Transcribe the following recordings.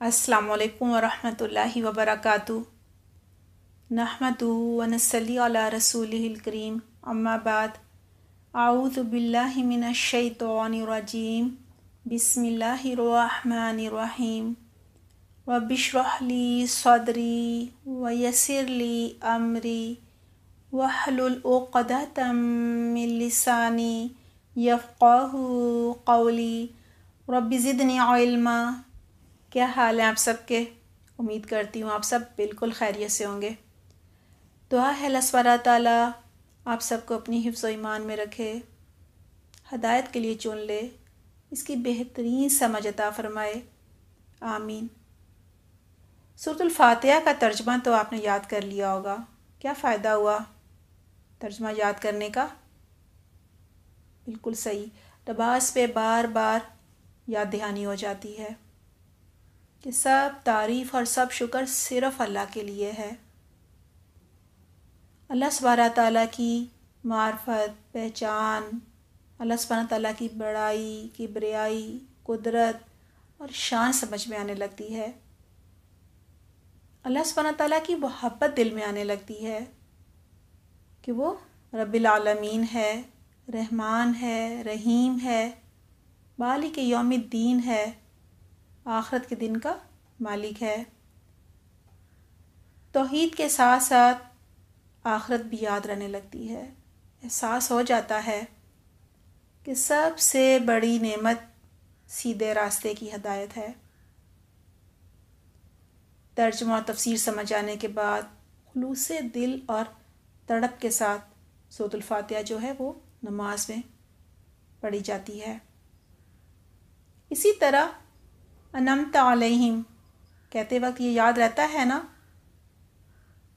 السلام عليكم ورحمة الله وبركاته نحمد ونسلی على رسوله الكريم اما بعد اعوذ بالله من الشيطان الرجيم بسم الله الرحمن الرحيم رب اشرح لی صدری ویسر لی امری واحلل عقدۃ من لساني یفقہوا قولي رب زدني علما क्या हाल है आप सबके उम्मीद करती हूँ आप सब बिल्कुल खैरियत से होंगे दुआ है लसवरा ताला आप सबको अपनी हिफ्स ईमान में रखे हदायत के लिए चुन ले इसकी बेहतरीन समझ अता फरमाए आमीन सूरतुल्फातिहा का तर्जमा तो आपने याद कर लिया होगा क्या फ़ायदा हुआ तर्जमा याद करने का बिल्कुल सही लबास पे बार बार याद दहानी हो जाती है कि सब तारीफ़ और सब शुक्र सिर्फ़ अल्लाह के लिए है अल्लाह सबारा ताली की मार्फत पहचान अल्लाह सबारा ताली की बड़ाई की बरियाई कुदरत और शान समझ में आने लगती है अल्लाह सबाना ताली की मोहब्बत दिल में आने लगती है कि वो रबालमीन है रहमान है रहीम है बालिक योम दीन है आखरत के दिन का मालिक है तोहद के साथ साथ आखरत भी याद रहने लगती है एहसास हो जाता है कि सबसे बड़ी नेमत सीधे रास्ते की हदायत है तर्जमा और तफसीर समझ आने के बाद खलूस दिल और तड़प के साथ सोतुलफ़ातिया जो है वो नमाज में पढ़ी जाती है इसी तरह अनम तलहिम कहते वक्त ये याद रहता है ना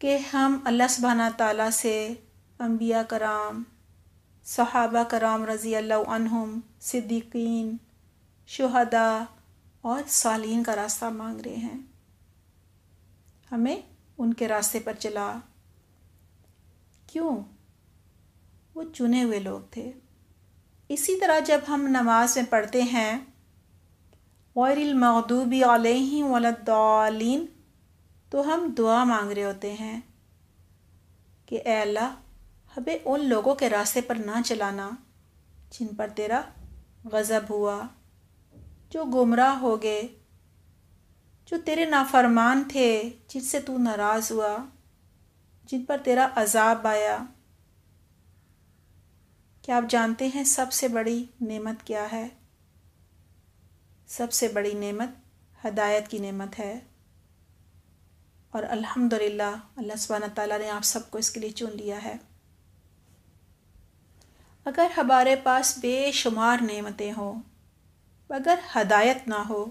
कि हम अल्लाह सुबहाना ताली से अम्बिया कराम सहाबा कराम रज़ी अल्लाम सिद्दीकीन शहदा और सालीन का रास्ता मांग रहे हैं हमें उनके रास्ते पर चला क्यों वो चुने हुए लोग थे इसी तरह जब हम नमाज में पढ़ते हैं वरिलमदूबी अल वलद्दालीन तो हम दुआ मांग रहे होते हैं कि अल्लाह हमें उन लोगों के रास्ते पर ना चलाना जिन पर तेरा गज़ब हुआ जो गुमराह हो गए जो तेरे नाफरमान थे जिनसे तू नाराज़ हुआ जिन पर तेरा अजाब आया क्या आप जानते हैं सबसे बड़ी नेमत क्या है सबसे बड़ी नेमत हदायत की नेमत है और अल्हम्दुलिल्लाह अल्लाह सुबहान ताला ने आप सबको इसके लिए चुन लिया है अगर हमारे पास बेशुमार नेमतें हो अगर हदायत ना हो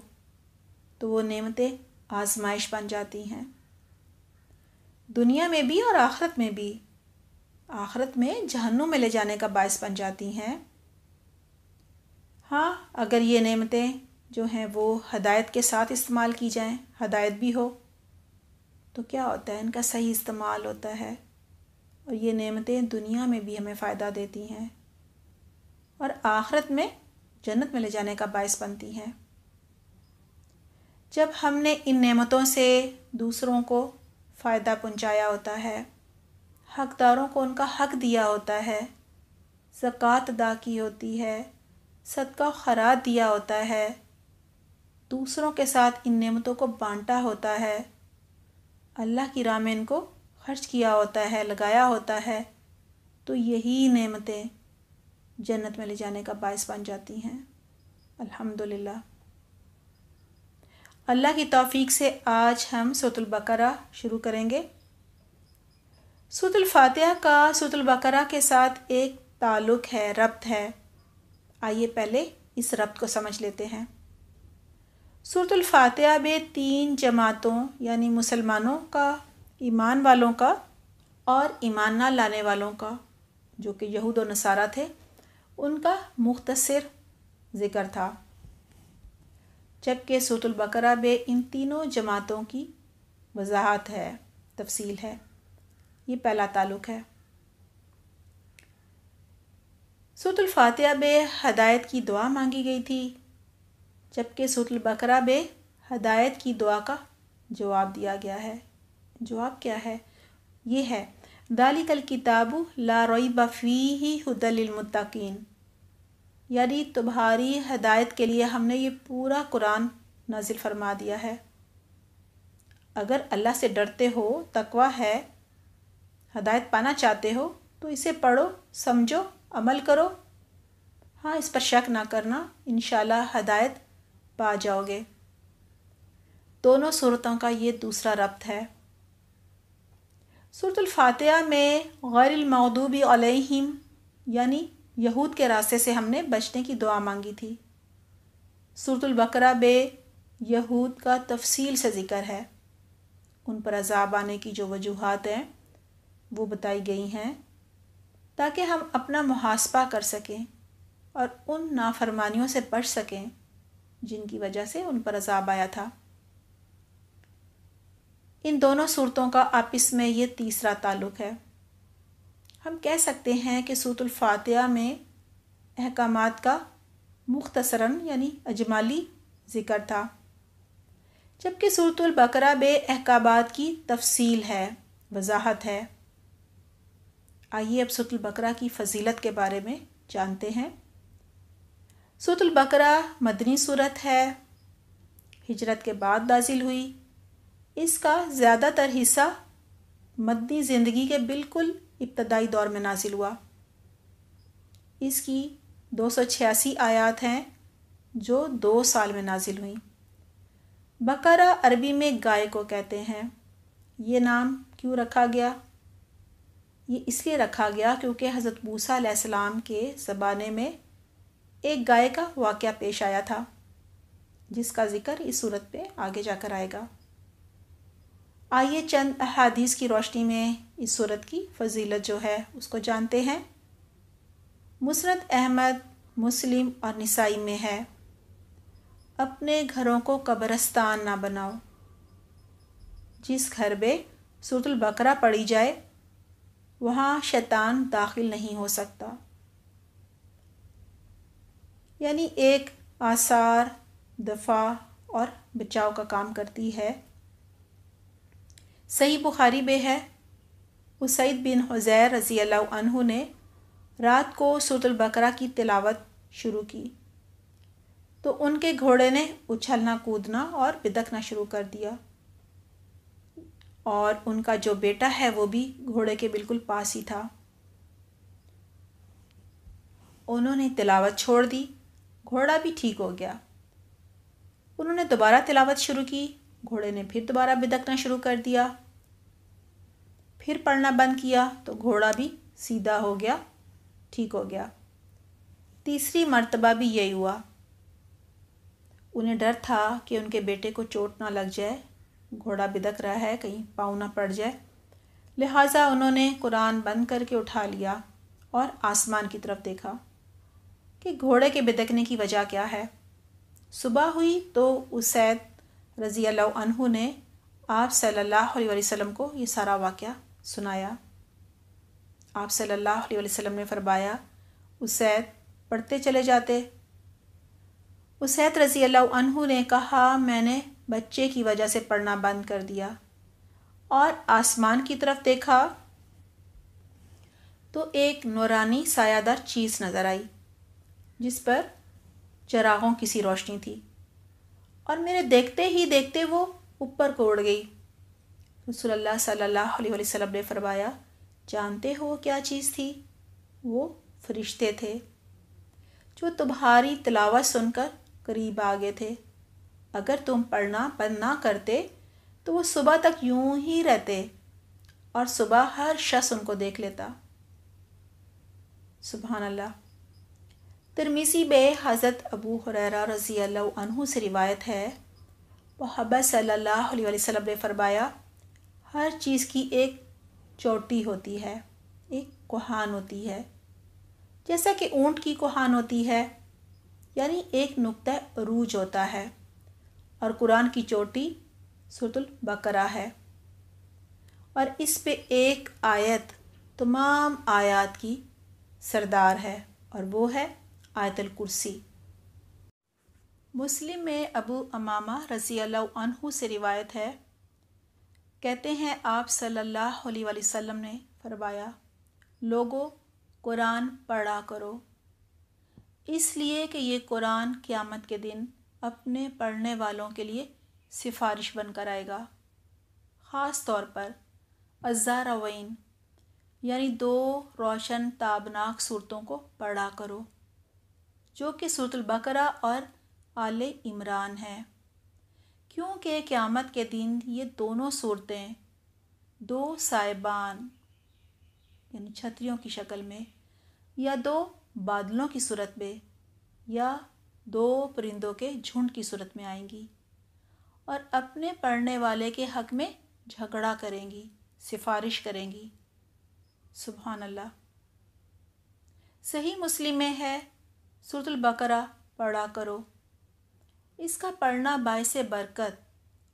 तो वो नेमतें आजमाइश बन जाती हैं दुनिया में भी और आखरत में भी आखरत में जहन्नुम में ले जाने का बायस बन जाती हैं हाँ अगर ये नेमतें जो हैं वो हदायत के साथ इस्तेमाल की जाएं हदायत भी हो तो क्या होता है इनका सही इस्तेमाल होता है और ये नेमतें दुनिया में भी हमें फ़ायदा देती हैं और आखरत में जन्नत में ले जाने का बायस बनती हैं जब हमने इन नेमतों से दूसरों को फ़ायदा पहुंचाया होता है हकदारों को उनका हक दिया होता है ज़क़़त अदा की होती है सदका खरात दिया होता है दूसरों के साथ इन नेमतों को बांटा होता है अल्लाह की राह में इनको खर्च किया होता है लगाया होता है तो यही नेमतें जन्नत में ले जाने का बायस बन जाती हैं अल्हम्दुलिल्लाह अल्लाह की तौफीक से आज हम सतुल बकरा शुरू करेंगे सतुल फातिहा का सतुल बकरा के साथ एक ताल्लुक़ है रब्त है आइए पहले इस रब्त को समझ लेते हैं सूरतफ़ातह में तीन जमातों यानी मुसलमानों का ईमान वालों का और ईमान ना लाने वालों का जो कि यहूद और नसारा थे उनका मुख्तसर ज़िक्र था जबकि सूरतबकरा में इन तीनों जमातों की वजाहत है तफसील है ये पहला ताल्लुक़ है सूरतफ़ातह में हदायत की दुआ मांगी गई थी जबकि सुरल बकरा में हदायत की दुआ का जवाब दिया गया है जवाब क्या है ये है कल किताबु ला रोई बफ़ी ही हदलमतिन यानी तुम्हारी हदायत के लिए हमने ये पूरा कुरान नाजिल फरमा दिया है अगर अल्लाह से डरते हो तकवा है हदायत पाना चाहते हो तो इसे पढ़ो समझो अमल करो हाँ इस पर शक ना करना इन हदायत पा जाओगे दोनों सूरतों का ये दूसरा रब्त है सूरतुल्फातहा में गैरमदूबी अलहिम यानी यहूद के रास्ते से हमने बचने की दुआ मांगी थी सूरतुल्बकरा बे यहूद का तफसील से ज़िक्र है उन पर अजाब आने की जो वजूहत हैं वो बताई गई हैं ताकि हम अपना मुहासबा कर सकें और उन नाफरमानियों से बच सकें जिनकी वजह से उन पर अजाब आया था इन दोनों सूरतों का आपस में ये तीसरा ताल्लुक है हम कह सकते हैं कि सूरतुल्फातिहा में अहकाम का मुख्तसरन यानी अजमाली ज़िक्र था जबकि बकरा बे अहकाम की तफसील है वजाहत है आइए अब बकरा की फजीलत के बारे में जानते हैं बकरा मदनी सूरत है हिजरत के बाद नाजिल हुई इसका ज़्यादातर हिस्सा मदनी ज़िंदगी के बिल्कुल इब्तदाई दौर में नाजिल हुआ इसकी दो सौ छियासी आयात हैं जो दो साल में नाजिल हुई बकरा अरबी में गाय को कहते हैं ये नाम क्यों रखा गया ये इसलिए रखा गया क्योंकि हज़रत मूसा के ज़बाने में एक गाय का वाक़ पेश आया था जिसका ज़िक्र इस सूरत पे आगे जाकर आएगा आइए चंद अहादीस की रोशनी में इस सूरत की फजीलत जो है उसको जानते हैं मुसरत अहमद मुस्लिम और नसाई में है अपने घरों को कब्रस्तान ना बनाओ जिस घर में सूरतुल बकरा पड़ी जाए वहाँ शैतान दाखिल नहीं हो सकता यानी एक आसार दफा और बचाव का काम करती है सही बुखारी बे है उसद बिन हज़ैर रज़ी अल्लाह ने रात को सूतुल बकरा की तिलावत शुरू की तो उनके घोड़े ने उछलना कूदना और बिदकना शुरू कर दिया और उनका जो बेटा है वो भी घोड़े के बिल्कुल पास ही था उन्होंने तिलावत छोड़ दी घोड़ा भी ठीक हो गया उन्होंने दोबारा तिलावत शुरू की घोड़े ने फिर दोबारा बिदकना शुरू कर दिया फिर पढ़ना बंद किया तो घोड़ा भी सीधा हो गया ठीक हो गया तीसरी मर्तबा भी यही हुआ उन्हें डर था कि उनके बेटे को चोट ना लग जाए घोड़ा बिदक रहा है कहीं पाँव ना पड़ जाए लिहाजा उन्होंने कुरान बंद करके उठा लिया और आसमान की तरफ देखा कि घोड़े के बिदकने की वजह क्या है सुबह हुई तो उसैद रज़ी अनहु ने आप सल्लल्लाहु अलैहि वसल्लम को ये सारा वाक़ सुनाया आप सल्लल्लाहु अलैहि वसल्लम ने फरमाया उसैद पढ़ते चले जाते उसैद रज़ी अनहु ने कहा मैंने बच्चे की वजह से पढ़ना बंद कर दिया और आसमान की तरफ देखा तो एक नौरानी सायादार चीज़ नज़र आई जिस पर चरागों की सी रोशनी थी और मेरे देखते ही देखते वो ऊपर को उड़ गई रसोल्ला सल्ला अलैहि ने फरमाया जानते हो क्या चीज़ थी वो फरिश्ते थे जो तुम्हारी तलावा सुनकर करीब आ गए थे अगर तुम पढ़ना बंद ना करते तो वो सुबह तक यूं ही रहते और सुबह हर शख्स उनको देख लेता सुबह अल्लाह तिरमीसी में हज़रत अबू हुररा रज़ी अनहु से रिवायत है मोहब्बत सल्लल्लाहु अलैहि वसल्लम ने फरमाया हर चीज़ की एक चोटी होती है एक कोहान होती है जैसा कि ऊँट की कोहान होती है यानी एक नुक्ता रूज होता है और कुरान की चोटी सुरतुल बकरा है और इस पे एक आयत तमाम आयात की सरदार है और वो है आयतल कुर्सी मुस्लिम में अबू अमामा रज़ी अल्लाह से रिवायत है कहते हैं आप सल्लल्लाहु अलैहि वसल्लम ने फरमाया लोगों कुरान पढ़ा करो इसलिए कि ये कुरान क़्यामत के दिन अपने पढ़ने वालों के लिए सिफारिश बनकर आएगा ख़ास तौर पर अज़ारावीन यानी दो रोशन ताबनाक सूरतों को पढ़ा करो जो कि सूरतुल बकरा और आल इमरान है क्योंकि क़्यामत के दिन ये दोनों सूरतें दो साइबान यानी छतरियों की शक्ल में या दो बादलों की सूरत में या दो परिंदों के झुंड की सूरत में आएंगी और अपने पढ़ने वाले के हक में झगड़ा करेंगी सिफारिश करेंगी सुबह अल्लाह सही मुस्लिम में है सुरतुल बकरा पढ़ा करो इसका पढ़ना बाय से बरकत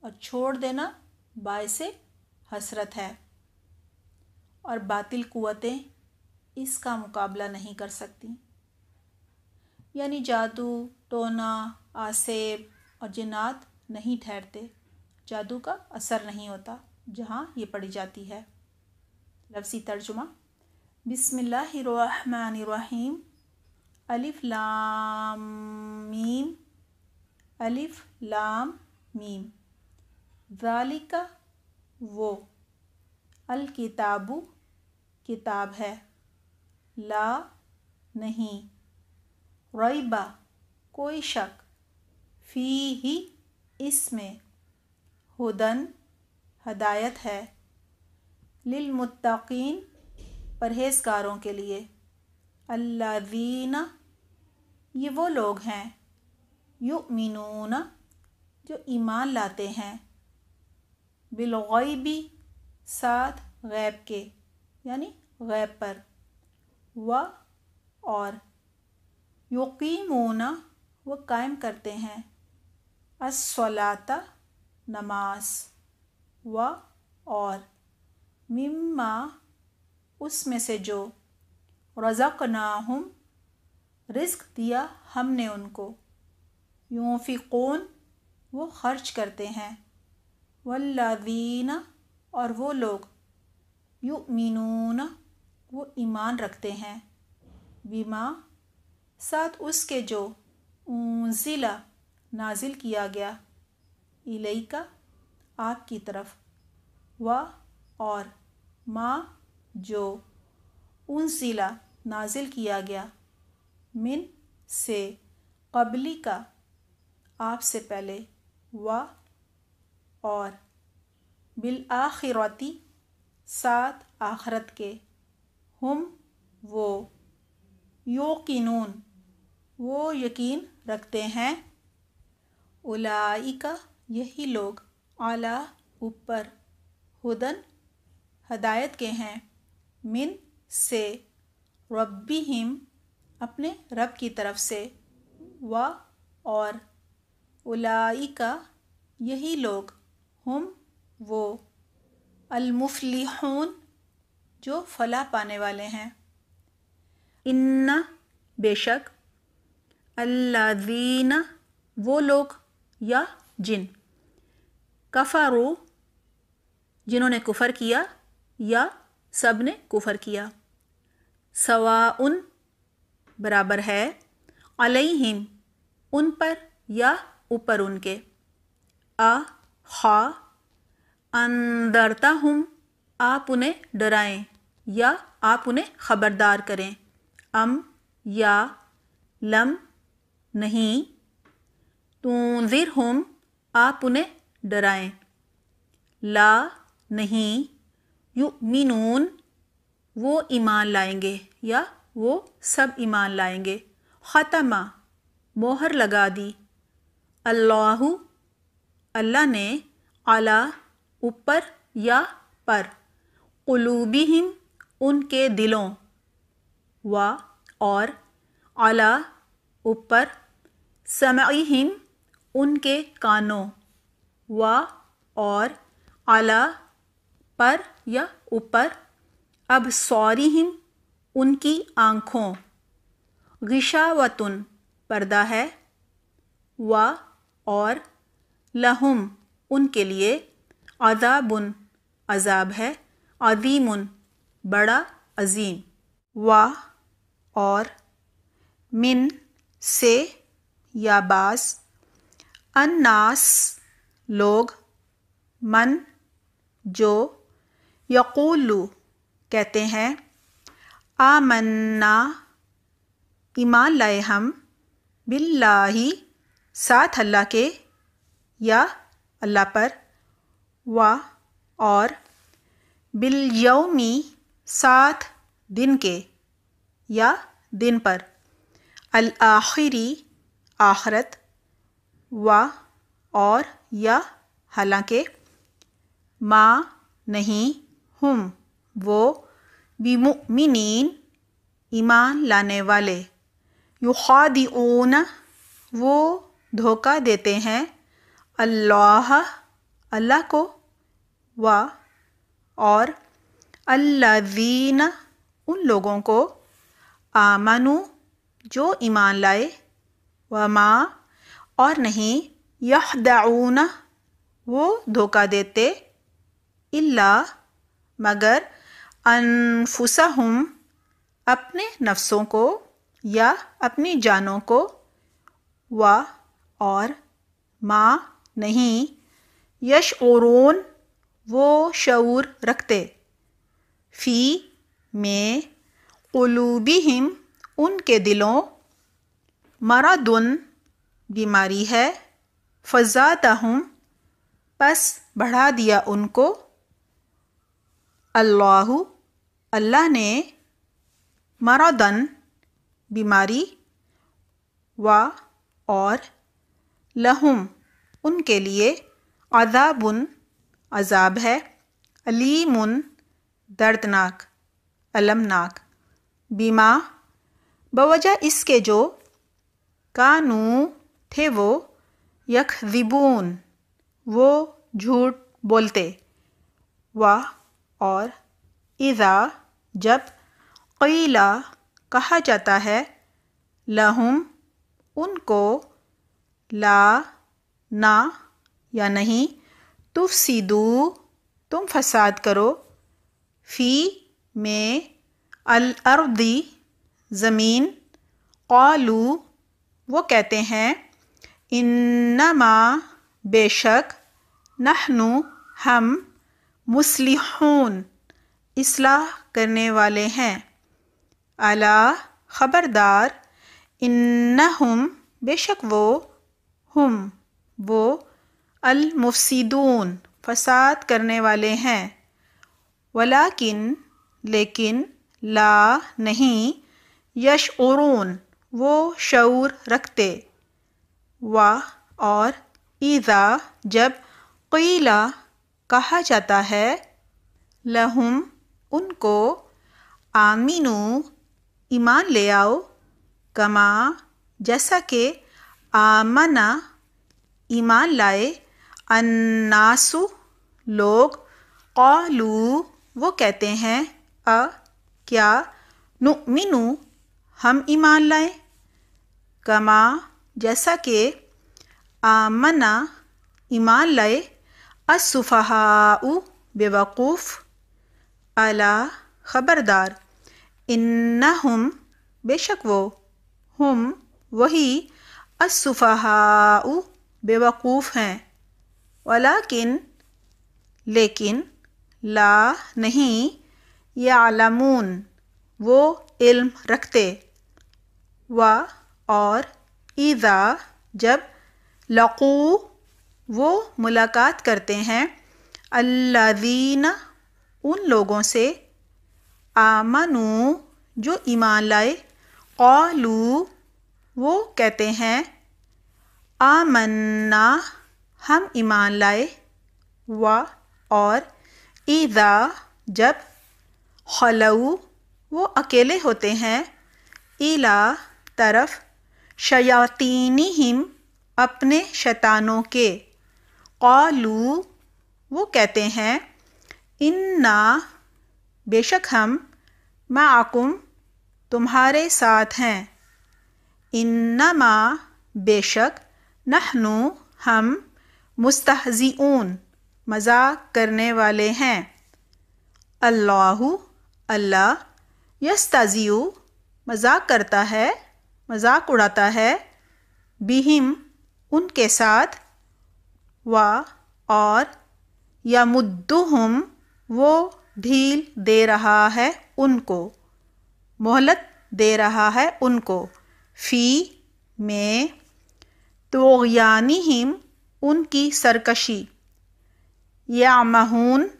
और छोड़ देना बाय से हसरत है और बातिल कुतें इसका मुकाबला नहीं कर सकती यानी जादू टोना आसेब और जिनात नहीं ठहरते जादू का असर नहीं होता जहाँ ये पढ़ी जाती है लफसी तर्जुमा बिसमीम अलिफ लाम मीम अलिफ लाम मीम जालिका वो अल किताबु किताब है ला नहीं रईबा कोई शक फ़ी ही इसमें हुदन हदायत है मुत्तकीन परहेज़गारों के लिए अल्लाजीना ये वो लोग हैं यु मीनून जो ईमान लाते हैं बिलगैबी साथ गैब के यानी गैब पर व और यकीमून वो कायम करते हैं असलाता नमाज व और मिम्मा उसमें से जो रज़क नाहम रिस्क दिया हमने उनको कौन वो खर्च करते हैं वल्लादीना और वो लोग यू मीनून वो ईमान रखते हैं बीमा साथ उसके जो ज़िला नाजिल किया गया इलई का आप की तरफ व और माँ जो उन ज़िला नाजिल किया गया मिन से कबली का आप से पहले व और बिल आखिरती सात आखरत के हम वो योकिनून वो यकीन रखते हैं उलाइका यही लोग आला ऊपर हुदन हदायत के हैं मिन से रब्बी हिम अपने रब की तरफ से व और उलाई का यही लोग हम वो अलमुफलिहून जो फला पाने वाले हैं इन्ना बेशक अल्लादीना वो लोग या जिन कफ़ारू जिन्होंने कुफ़र किया या सब ने कुफ़र किया उन बराबर है अलहिम उन पर या ऊपर उनके अ हा अंदरता हम आप उन्हें डराएं या आप उन्हें ख़बरदार करें अम या लम नहीं तुंजिर हम आप उन्हें डराएं ला नहीं यू मीनून वो ईमान लाएंगे या वो सब ईमान लाएंगे ख़तमा मोहर लगा दी अल्लाह अल्लाह ने आला ऊपर या पर कलूबीम उनके दिलों व और आला ऊपर समईम उनके कानों व और आला पर या ऊपर अब सॉरी हिम उनकी आँखों गिशावतुन पर्दा है व और लहुम उनके लिए अजाबुन अजाब है अदीमुन बड़ा अजीम व और मिन से या बास अन्नास लोग मन जो यकूलू कहते हैं आमन्ना ईमान लाए हम बिल्लाही साथ अल्लाह के या अल्लाह पर व और बिल यौमी सात दिन के या दिन पर अल आखिरी आखरत व और या हालांकि माँ नहीं हम वो बीमिन ईमान लाने वाले युखादिऊन वो धोखा देते हैं अल्लाह अल्लाह को व और अल्लादीन उन लोगों को आमनु जो ईमान लाए व माँ और नहीं यह वो धोखा देते इल्ला मगर हम अपने नफ्सों को या अपनी जानों को व और माँ नहीं यश और वो शूर रखते फ़ी में उलूबिहिम उनके दिलों मरादुन बीमारी है हम बस बढ़ा दिया उनको अल्लाह अल्लाह ने मरादन बीमारी व और लहुम उनके लिए अजाबन अजाब है अलीमुन दर्दनाक अलमनाक बीमा बवजह इसके जो कानू थे वो जिबून वो झूठ बोलते वाह और इज़ा जब क़ीला कहा जाता है लहुम उनको ला ना या नहीं तुफ सीदू तुम फसाद करो फ़ी में अलअर्दी ज़मीन कौलू वो कहते हैं इन्नमा बेशक नहनु हम मुसलहून इसलाह करने वाले हैं अला ख़बरदार हम बेशक वो हम वो अलमुफसीदून फसाद करने वाले हैं वलाकिन लेकिन ला नहीं यश उरून वो शूर रखते वाह और ईज़ा जब क़ीला कहा जाता है लहुम उनको आमीनू ईमान ले आओ कमा जैसा कि आमना ईमान लाए अन्नासु लोग कौलू वो कहते हैं अ क्या नुमिनु हम ईमान लाए कमा जैसा कि आमना ईमान लाए असुफ़हाउ बेवकूफ़ अला ख़बरदार इन्ना हम बेशक वो हम वही असफ़हाउ बेवकूफ़ हैं वलाकिन लेकिन ला नहीं यालमून वो इल्म रखते व और ईज़ा जब लकू वो मुलाकात करते हैं अल्लादीना उन लोगों से आमनु जो ईमान लाए कौलू वो कहते हैं आमन्ना हम ईमान लाए व और ईदा जब खलऊ वो अकेले होते हैं इला तरफ शयातीनी हिम अपने शैतानों के कौलू वो कहते हैं इन्ना बेशक हम माकुम तुम्हारे साथ हैं इन्ना मा बेशक नहनु हम मुस्तहज़ीऊन मजाक करने वाले हैं अल्लाह अल्लाह यस्ताजियु मजाक करता है मजाक उड़ाता है बिहिम उनके साथ वा और या मुद्दुहम वो ढील दे रहा है उनको मोहलत दे रहा है उनको फ़ी में तो हिम उनकी सरकशी या महून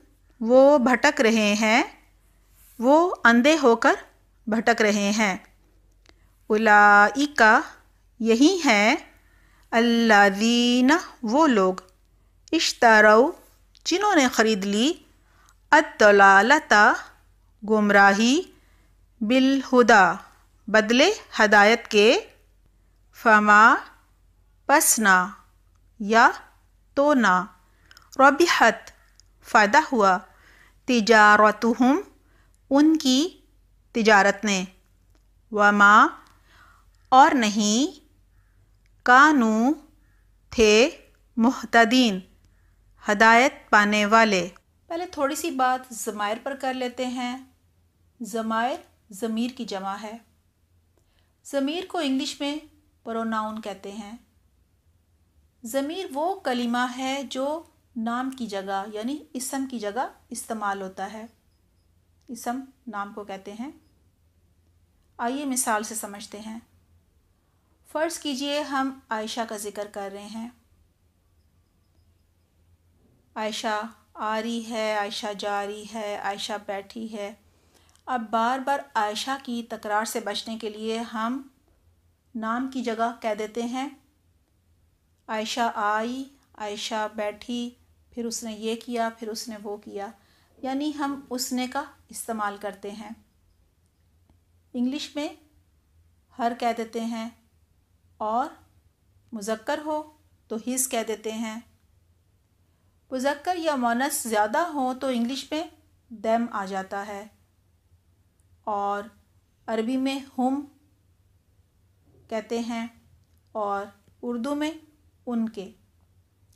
वो भटक रहे हैं वो अंधे होकर भटक रहे हैं उलाइका यही हैं अल्लादीन वो लोग इश्तारो जिन्होंने ख़रीद ली अतलालता गुमराही बिलहुदा बदले हदायत के फमा पसना या तो ना रबिहत फ़ायदा हुआ तिजारतुहम उनकी तिजारत ने वमा और नहीं कानू थे मुहतदीन हदायत पाने वाले पहले थोड़ी सी बात ज़मायर पर कर लेते हैं ज़मायर ज़मीर की जमा है ज़मीर को इंग्लिश में प्रोनाउन कहते हैं ज़मीर वो कलिमा है जो नाम की जगह यानी इसम की जगह इस्तेमाल होता है इसम नाम को कहते हैं आइए मिसाल से समझते हैं फ़र्ज़ कीजिए हम आयशा का ज़िक्र कर रहे हैं आयशा आ रही है आयशा जा रही है आयशा बैठी है अब बार बार आयशा की तकरार से बचने के लिए हम नाम की जगह कह देते हैं आयशा आई आयशा बैठी फिर उसने ये किया फिर उसने वो किया यानी हम उसने का इस्तेमाल करते हैं इंग्लिश में हर कह देते हैं और मुजक्कर हो तो हिज कह देते हैं मुजक्कर या मोनस ज़्यादा हो तो इंग्लिश में दैम आ जाता है और अरबी में हम कहते हैं और उर्दू में उनके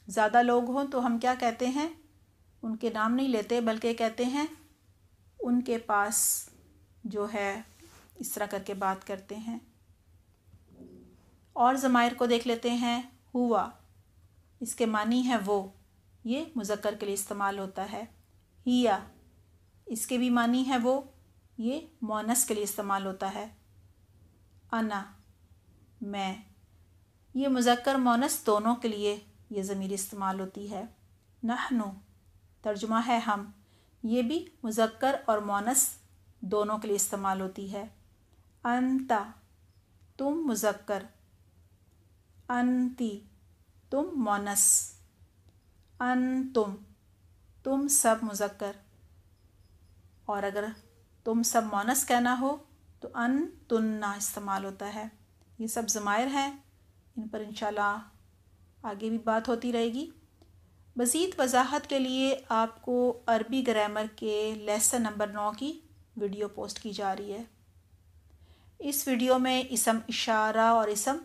ज़्यादा लोग हों तो हम क्या कहते हैं उनके नाम नहीं लेते बल्कि कहते हैं उनके पास जो है इस तरह करके बात करते हैं और ज़मायर को देख लेते हैं हुआ इसके मानी है वो ये मुजक्कर के लिए इस्तेमाल होता है हिया इसके भी मानी है वो ये मोनस के लिए इस्तेमाल होता है अना मैं ये मुजक्कर मोनस दोनों के लिए ये ज़मीर इस्तेमाल होती है नहनु तर्जुमा है हम ये भी मुजक्कर और मोनस दोनों के लिए इस्तेमाल होती है अंता तुम मुजक्कर अंति तुम मोनस अन तुम तुम सब मुजक्कर और अगर तुम सब मोनस कहना हो तो अन तुन्ना इस्तेमाल होता है ये सब ज़मायर हैं इन पर इंशाल्लाह आगे भी बात होती रहेगी मज़ीद वजाहत के लिए आपको अरबी ग्रामर के लेसन नंबर नौ की वीडियो पोस्ट की जा रही है इस वीडियो में इसम इशारा और इसम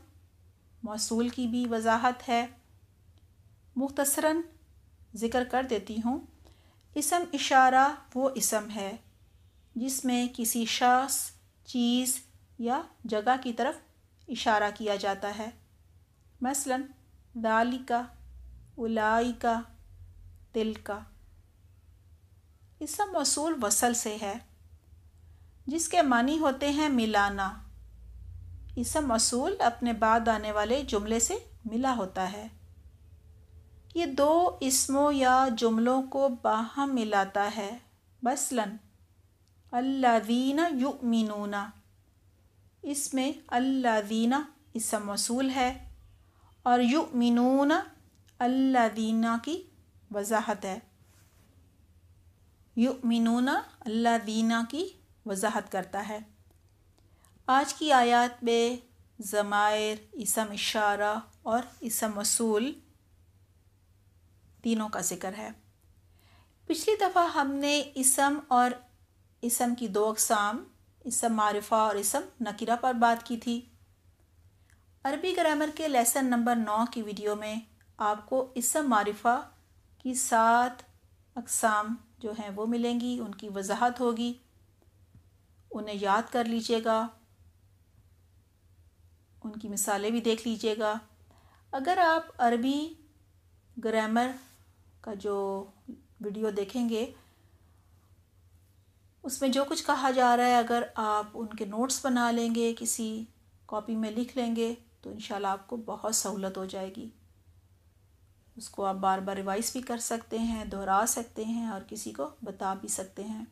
मौसूल की भी वजाहत है मुख्तसरन ज़िक्र कर देती हूँ इसम इशारा वो इसम है जिसमें किसी शख्स चीज़ या जगह की तरफ इशारा किया जाता है मसलन दालिका उलाइका तिल का इसम मौसूल वसल से है जिसके मानी होते हैं मिलाना इसम असूल अपने बाद आने वाले जुमले से मिला होता है ये दो इसमों या जुमलों को बाहम मिलाता है मसलन अल्लादीना मीनूना इसमें अल्लादीना इसम मसूल है और मीनूना अल्लादीना की वजाहत है यु मीनूना अल्लादीना की वजाहत करता है आज की आयात में ज़मायर इसम इशारा और इसम मसूल तीनों का जिक्र है पिछली दफ़ा हमने इसम और इसम की दो अकसाम इसम मारिफा और इसम नकीरा पर बात की थी अरबी ग्रामर के लेसन नंबर नौ की वीडियो में आपको इसम मारिफा की सात अकसाम जो हैं वो मिलेंगी उनकी वजाहत होगी उन्हें याद कर लीजिएगा उनकी मिसालें भी देख लीजिएगा अगर आप अरबी ग्रामर का जो वीडियो देखेंगे उसमें जो कुछ कहा जा रहा है अगर आप उनके नोट्स बना लेंगे किसी कॉपी में लिख लेंगे तो इन आपको बहुत सहूलत हो जाएगी उसको आप बार बार रिवाइज भी कर सकते हैं दोहरा सकते हैं और किसी को बता भी सकते हैं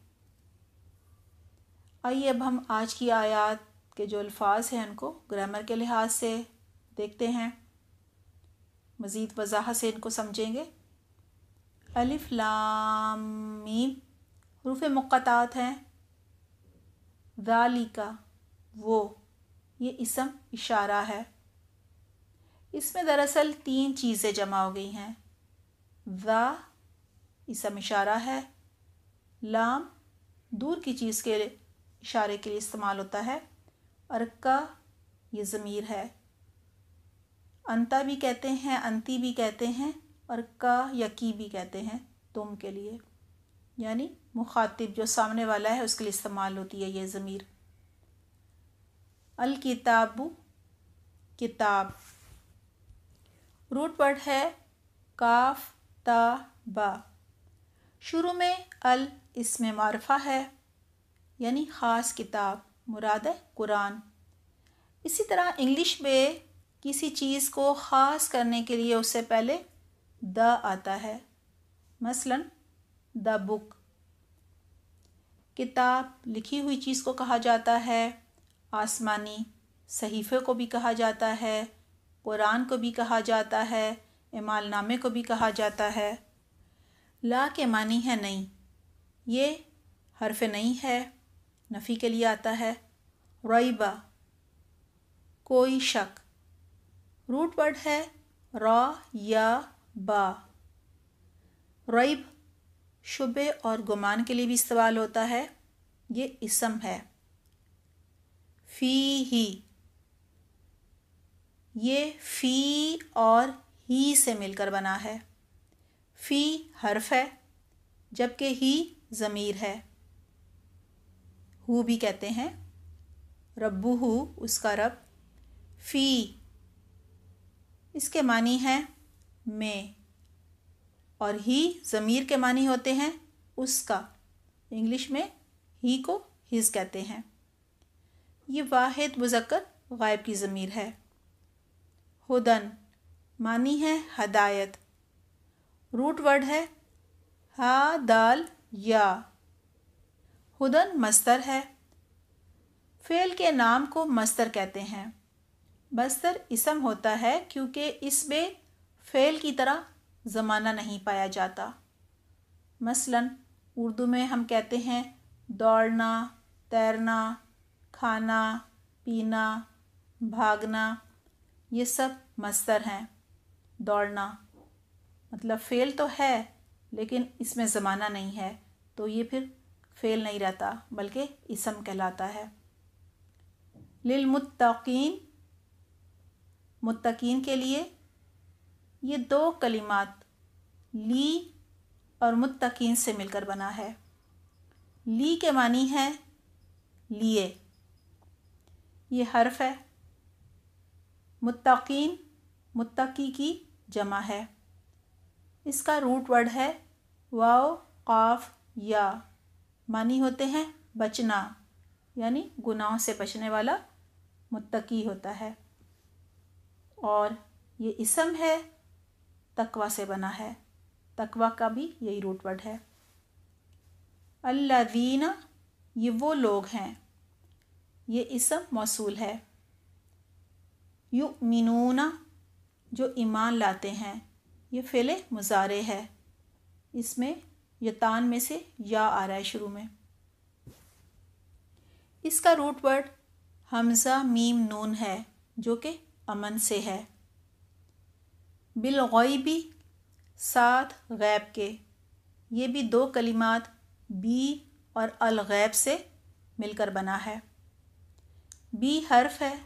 आइए अब हम आज की आयात के जो अल्फाज हैं उनको ग्रामर के लिहाज से देखते हैं मज़ीद वजाहत से इनको समझेंगे अलिफ लाम मीम हरूफ मुक़ात हैं का वो ये इसम इशारा है इसमें दरअसल तीन चीज़ें जमा हो गई हैं दा इसम इशारा है लाम दूर की चीज़ के इशारे के लिए इस्तेमाल होता है और ये ज़मीर है अंता भी कहते हैं अंती भी कहते हैं और का या की भी कहते हैं तुम के लिए यानी मुखातिब जो सामने वाला है उसके लिए इस्तेमाल होती है ये ज़मीर अल किताब किताब रूट वर्ड है काफ ता बा शुरू में अल इसमें मारफा है यानी ख़ास किताब मुराद है कुरान इसी तरह इंग्लिश में किसी चीज़ को ख़ास करने के लिए उससे पहले द आता है मसलन द बुक किताब लिखी हुई चीज़ को कहा जाता है आसमानी सहीफ़े को भी कहा जाता है कुरान को भी कहा जाता है इमालनामे को भी कहा जाता है ला के मानी है नहीं ये हरफ नहीं है नफ़ी के लिए आता है रईबा कोई शक रूट वर्ड है रॉ या बा रईब शुबे और गुमान के लिए भी इस्तेमाल होता है ये इसम है फ़ी ही ये फ़ी और ही से मिलकर बना है फ़ी हर्फ है जबकि ही ज़मीर है हु भी कहते हैं रब्बू हु उसका रब फ़ी इसके मानी हैं में और ही ज़मीर के मानी होते हैं उसका इंग्लिश में ही को हिज कहते हैं ये वाहिद मुजक्कर गायब की ज़मीर है हुदन मानी है हदायत रूट वर्ड है हा दाल या हुदन मस्तर है फेल के नाम को मस्तर कहते हैं मस्तर इसम होता है क्योंकि इसमें फ़ेल की तरह ज़माना नहीं पाया जाता मसलन उर्दू में हम कहते हैं दौड़ना तैरना खाना पीना भागना ये सब मस्तर हैं दौड़ना मतलब फ़ेल तो है लेकिन इसमें ज़माना नहीं है तो ये फिर फ़ेल नहीं रहता बल्कि इसम कहलाता है मुत्तकीन मुत्तकीन के लिए ये दो कलिमात ली और मुत्तकीन से मिलकर बना है ली के मानी है लिए ये हर्फ है मुत्तकीन मुत्तकी की जमा है इसका रूट वर्ड है वाओ काफ या मानी होते हैं बचना यानी गुनाहों से बचने वाला मुत्तकी होता है और ये इसम है तकवा से बना है तकवा का भी यही रूटवर्ड है अल्लादीना ये वो लोग हैं ये इसम मौसूल है यु मिनूना जो ईमान लाते हैं ये फ़िले मुजारे है इसमें यतान में से या आ रहा है शुरू में इसका रूट वर्ड हमज़ा मीम नून है जो कि अमन से है बिलगैबी साथ गैब के ये भी दो कलिमात बी और अलगैब से मिलकर बना है बी हर्फ है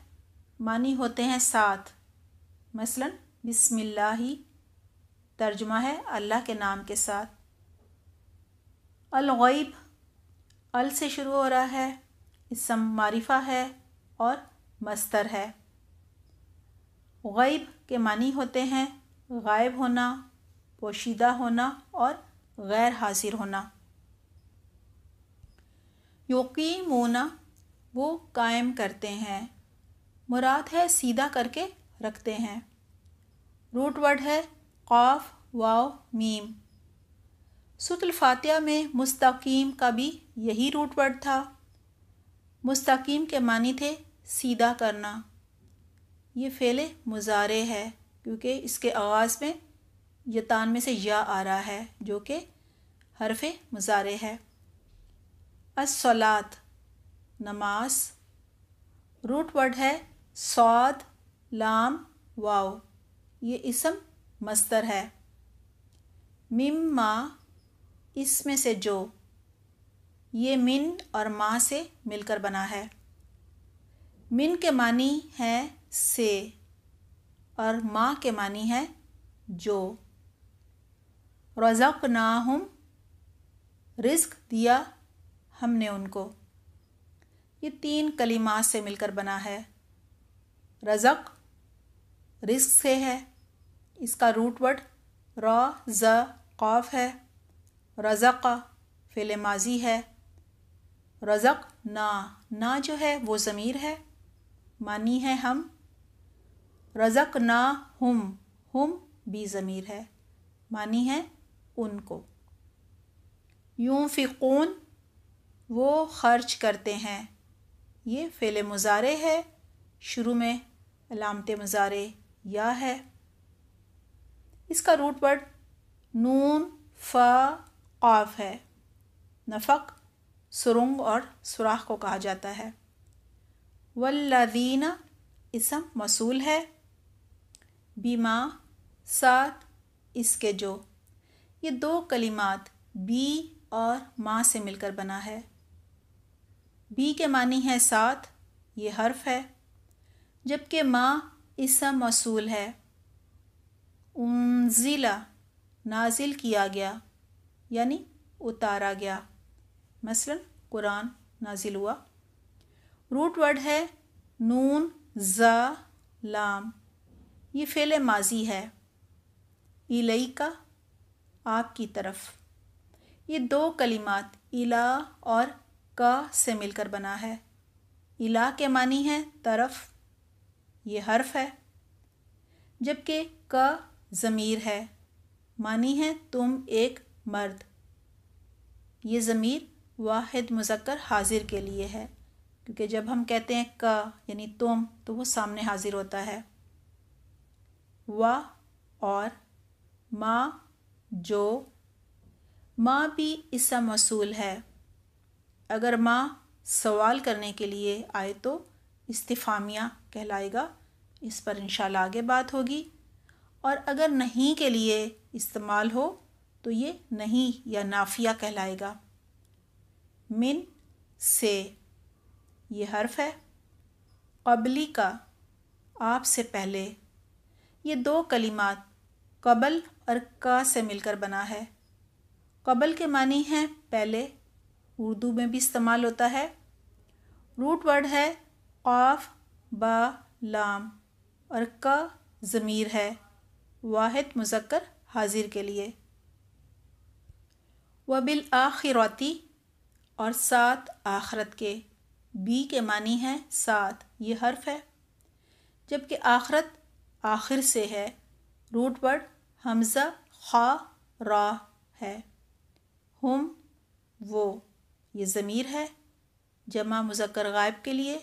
मानी होते हैं साथ मसलन बिस्मिल्लाह ही तर्जुमा है अल्लाह के नाम के साथ अलगैब अल से शुरू हो रहा है इसम मारिफा है और मस्तर है गैब के मानी होते हैं गायब होना पोशीदा होना और गैर हाजिर होना मोना वो कायम करते हैं मुराद है सीधा करके रखते हैं रूट वर्ड है कौफ वाव मीम सुतल फातिया में मुस्तकीम का भी यही रूट वर्ड था मुस्तकीम के मानी थे सीधा करना ये फेले मुजारे है क्योंकि इसके आगाज़ में यतान में से या आ रहा है जो कि हरफ मुजारे है असलात नमाज रूट वर्ड है सौद लाम वाओ ये इसम मस्तर है मिम माँ इसमें से जो ये मिन और माँ से मिलकर बना है मिन के मानी है से और माँ के मानी है जो रज़क ना हम रिस्क दिया हमने उनको ये तीन कलिमा से मिलकर बना है रज़क रिस्क से है इसका रूट वर्ड र है रज़क फेल माजी है रज़क ना ना जो है वो ज़मीर है मानी है हम रज़क ना हुम हुम भी ज़मीर है मानी है उनको यूँ फ़िकून वो खर्च करते हैं ये फ़ेल मुजारे है शुरू में अलामत मुजारे या है इसका रूट वर्ड नून फ़ाफ़ है नफक सुरंग और सुराख को कहा जाता है वल्लादीना इसम मसूल है बीमा साथ इसके जो ये दो कलिमात बी और माँ से मिलकर बना है बी के मानी है साथ ये हर्फ है जबकि माँ इसम मौसूल है उनजिला नाजिल किया गया यानी उतारा गया मसलन कुरान नाजिल हुआ रूट वर्ड है नून जा लाम ये फेले माजी है इलई का आपकी तरफ ये दो कलिमात इला और का से मिलकर बना है इला के मानी है तरफ ये हर्फ है जबकि का ज़मीर है मानी है तुम एक मर्द ये ज़मीर वाहिद मुजक्कर हाजिर के लिए है क्योंकि जब हम कहते हैं का यानी तुम तो वो सामने हाजिर होता है वाह और माँ जो माँ भी इसका मसूल है अगर माँ सवाल करने के लिए आए तो इस्तीफ़ामिया कहलाएगा इस पर इन आगे बात होगी और अगर नहीं के लिए इस्तेमाल हो तो ये नहीं या नाफिया कहलाएगा मिन से ये हर्फ है कबली का आपसे पहले ये दो कलिमात कबल और का से मिलकर बना है कबल के मानी हैं पहले उर्दू में भी इस्तेमाल होता है रूट वर्ड है क़ाफ बा लाम और का ज़मीर है वाहिद मुजक्कर हाजिर के लिए वबिल आखिरती और सात आखरत के बी के मानी हैं सात ये हर्फ है जबकि आखरत आखिर से है रूट वर्ड हमज़ा खा रा है हम वो ये ज़मीर है जमा मुजक्र गायब के लिए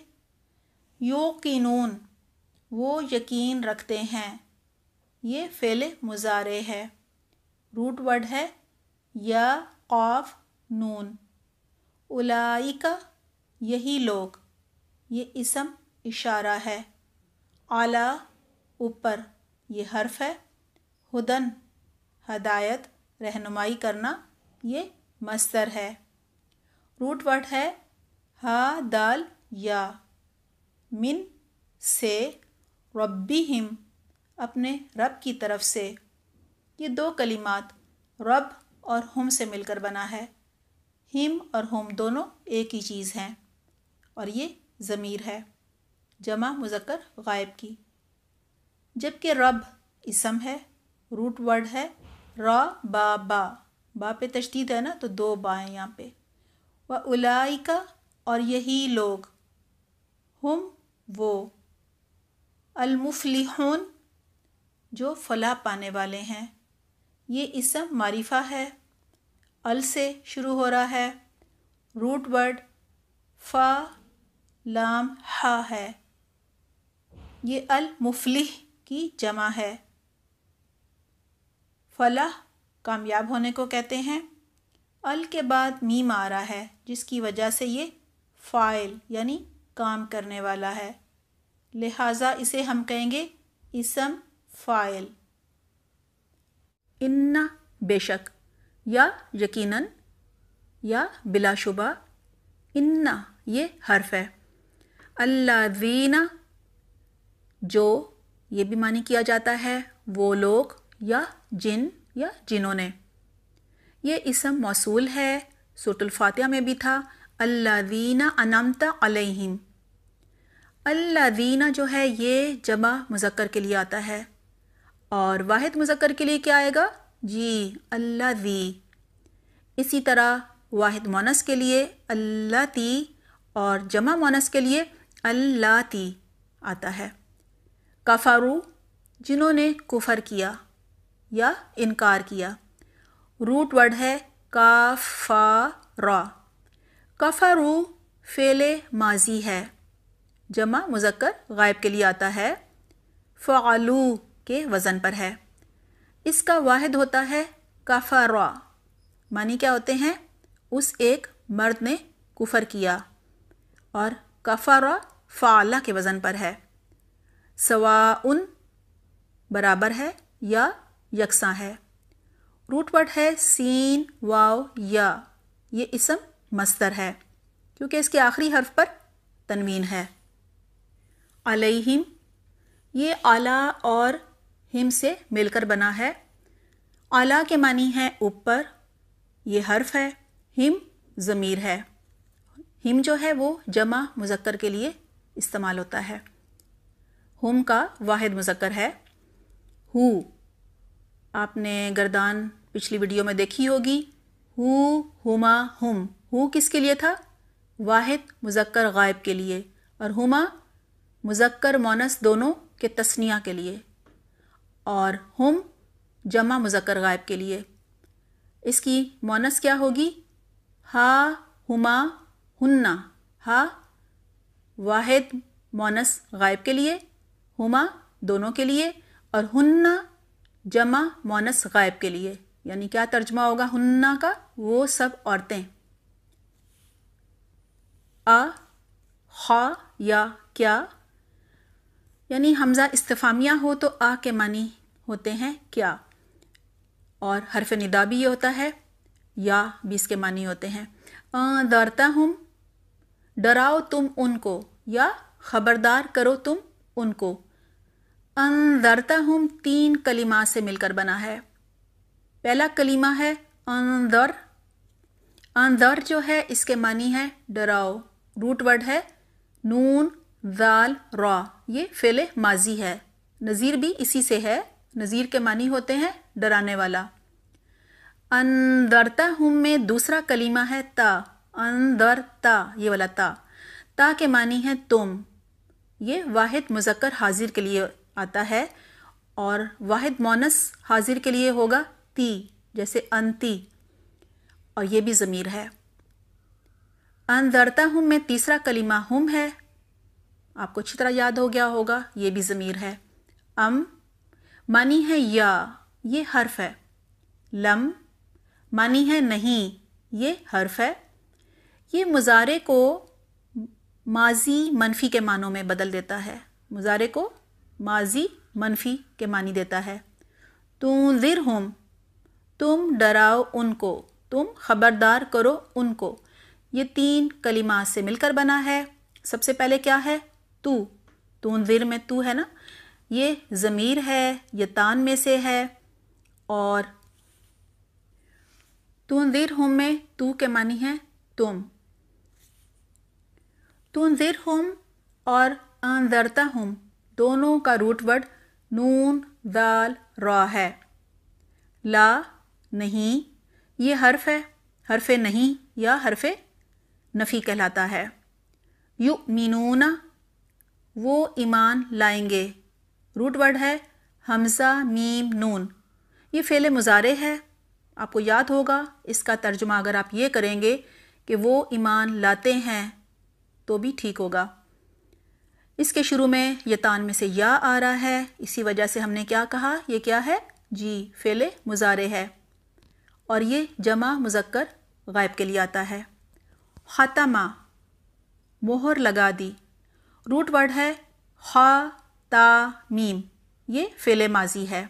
योकिनून वो यकीन रखते हैं ये फ़ेल मुजारे है रूट वर्ड है या क़ाफ नून उलाइका यही लोग ये इसम इशारा है आला ऊपर ये हर्फ है हुदन हदायत रहनुमाई करना ये मस्तर है रूट वर्ड है हा दाल या मिन से रब्बी हिम अपने रब की तरफ से ये दो कलिमात रब और हम से मिलकर बना है हिम और हम दोनों एक ही चीज़ हैं और ये ज़मीर है जमा मुजक्कर गायब की जबकि रब इसम है रूट वर्ड है रा बा बा बा पे तशदीद है ना तो दो बा हैं यहाँ पे व उलाई का और यही लोग हम वो अलमुफलिहून जो फला पाने वाले हैं ये इसम मारिफा है अल से शुरू हो रहा है रूट वर्ड फ़ा लाम हा है ये अल मुफलिह की जमा है फलाह कामयाब होने को कहते हैं अल के बाद मीम आ रहा है जिसकी वजह से ये फ़ाइल यानी काम करने वाला है लिहाजा इसे हम कहेंगे इसम फ़ाइल इन्ना बेशक या यकीनन या बिलाशुबा इन्ना ये हर्फ है अल्लादीना जो ये भी मानी किया जाता है वो लोग या जिन या जिन्होंने ये इसम मौसूल है सूरतुल्फातिहा में भी था अल्लादीना अनमता अलहिम अल्लादीना जो है ये जमा मुजक्कर के लिए आता है और वाहिद मुजक्कर के लिए क्या आएगा जी अल्लादी इसी तरह वाहिद मोनस के लिए अल्लाती और जमा मोनस के लिए अल्लाती आता है कफ़ारू जिन्होंने कुफ़र किया या इनकार किया रूट वर्ड है काफ़ारा कफ़ारू फेले माजी है जमा मुजक्कर गायब के लिए आता है फ़ालू के वज़न पर है इसका वाहिद होता है कफ़ारा मानी क्या होते हैं उस एक मर्द ने कुफ़र किया और कफ़ारा फ़ाला के वज़न पर है उन बराबर है या यकसा है रूट वर्ड है सीन वाव या ये इसम मस्तर है क्योंकि इसके आखिरी हर्फ पर तनवीन है अलहिम ये आला और हिम से मिलकर बना है आला के मानी है ऊपर ये हर्फ है हिम ज़मीर है हिम जो है वो जमा मुजक्कर के लिए इस्तेमाल होता है हुम का वाहिद मुजक्र है हु आपने गर्दान पिछली वीडियो में देखी होगी हु हुमा हुम हु किसके लिए था वाहिद मुजक्र गायब के लिए और हुमा मुजक्र मोनस दोनों के तस्निया के लिए और हम जमा मुजक्र गायब के लिए इसकी मोनस क्या होगी हा हुमा हुन्ना हा वाहिद मोनस गायब के लिए हुमा दोनों के लिए और हुन्ना जमा मोनस गायब के लिए यानी क्या तर्जमा होगा हुन्ना का वो सब औरतें आ खा या क्या यानी हमज़ा इस्तफामिया हो तो आ के मानी होते हैं क्या और हरफ निदा भी ये होता है या भी इसके मानी होते हैं डरता हूँ डराओ तुम उनको या ख़बरदार करो तुम उनको हम तीन कलीमा से मिलकर बना है पहला कलीमा है अंदर अंदर जो है इसके मानी है डराओ रूट वर्ड है नून दाल रॉ ये फेले माजी है नज़ीर भी इसी से है नज़ीर के मानी होते हैं डराने वाला अंदरता हम में दूसरा कलीमा है ता अंदर ता ये वाला ता ता के मानी है तुम ये वाहिद मुजक्कर हाजिर के लिए आता है और वाहिद मोनस हाजिर के लिए होगा ती जैसे अंति और ये भी ज़मीर है अनदरता हूँ में तीसरा कलीमा हम है आपको अच्छी तरह याद हो गया होगा ये भी ज़मीर है अम मानी है या ये हर्फ है लम मानी है नहीं ये हर्फ है ये मुजारे को माजी मनफी के मानों में बदल देता है मुजारे को माजी मनफी के मानी देता है तुंजिर हम तुम डराओ उनको तुम खबरदार करो उनको ये तीन कलिमा से मिलकर बना है सबसे पहले क्या है तू जिर में तू है ना ये ज़मीर है ये तान में से है और जिर होम में तू के मानी है तुम तुंजिर होम और अंदरता हूँ दोनों का रूट वर्ड नून दाल रॉ है ला नहीं ये हर्फ है हरफ नहीं या हरफ नफ़ी कहलाता है यु मीनूना वो ईमान लाएंगे रूट वर्ड है हमज़ा मीम नून ये फ़ेल मुजारे है आपको याद होगा इसका तर्जुमा अगर आप ये करेंगे कि वो ईमान लाते हैं तो भी ठीक होगा इसके शुरू में ये तान में से या आ रहा है इसी वजह से हमने क्या कहा ये क्या है जी फेले मुजारे है और ये जमा मुजक्कर गायब के लिए आता है ख़ातमा मोहर लगा दी रूट वर्ड है खा ता मीम ये फेले माजी है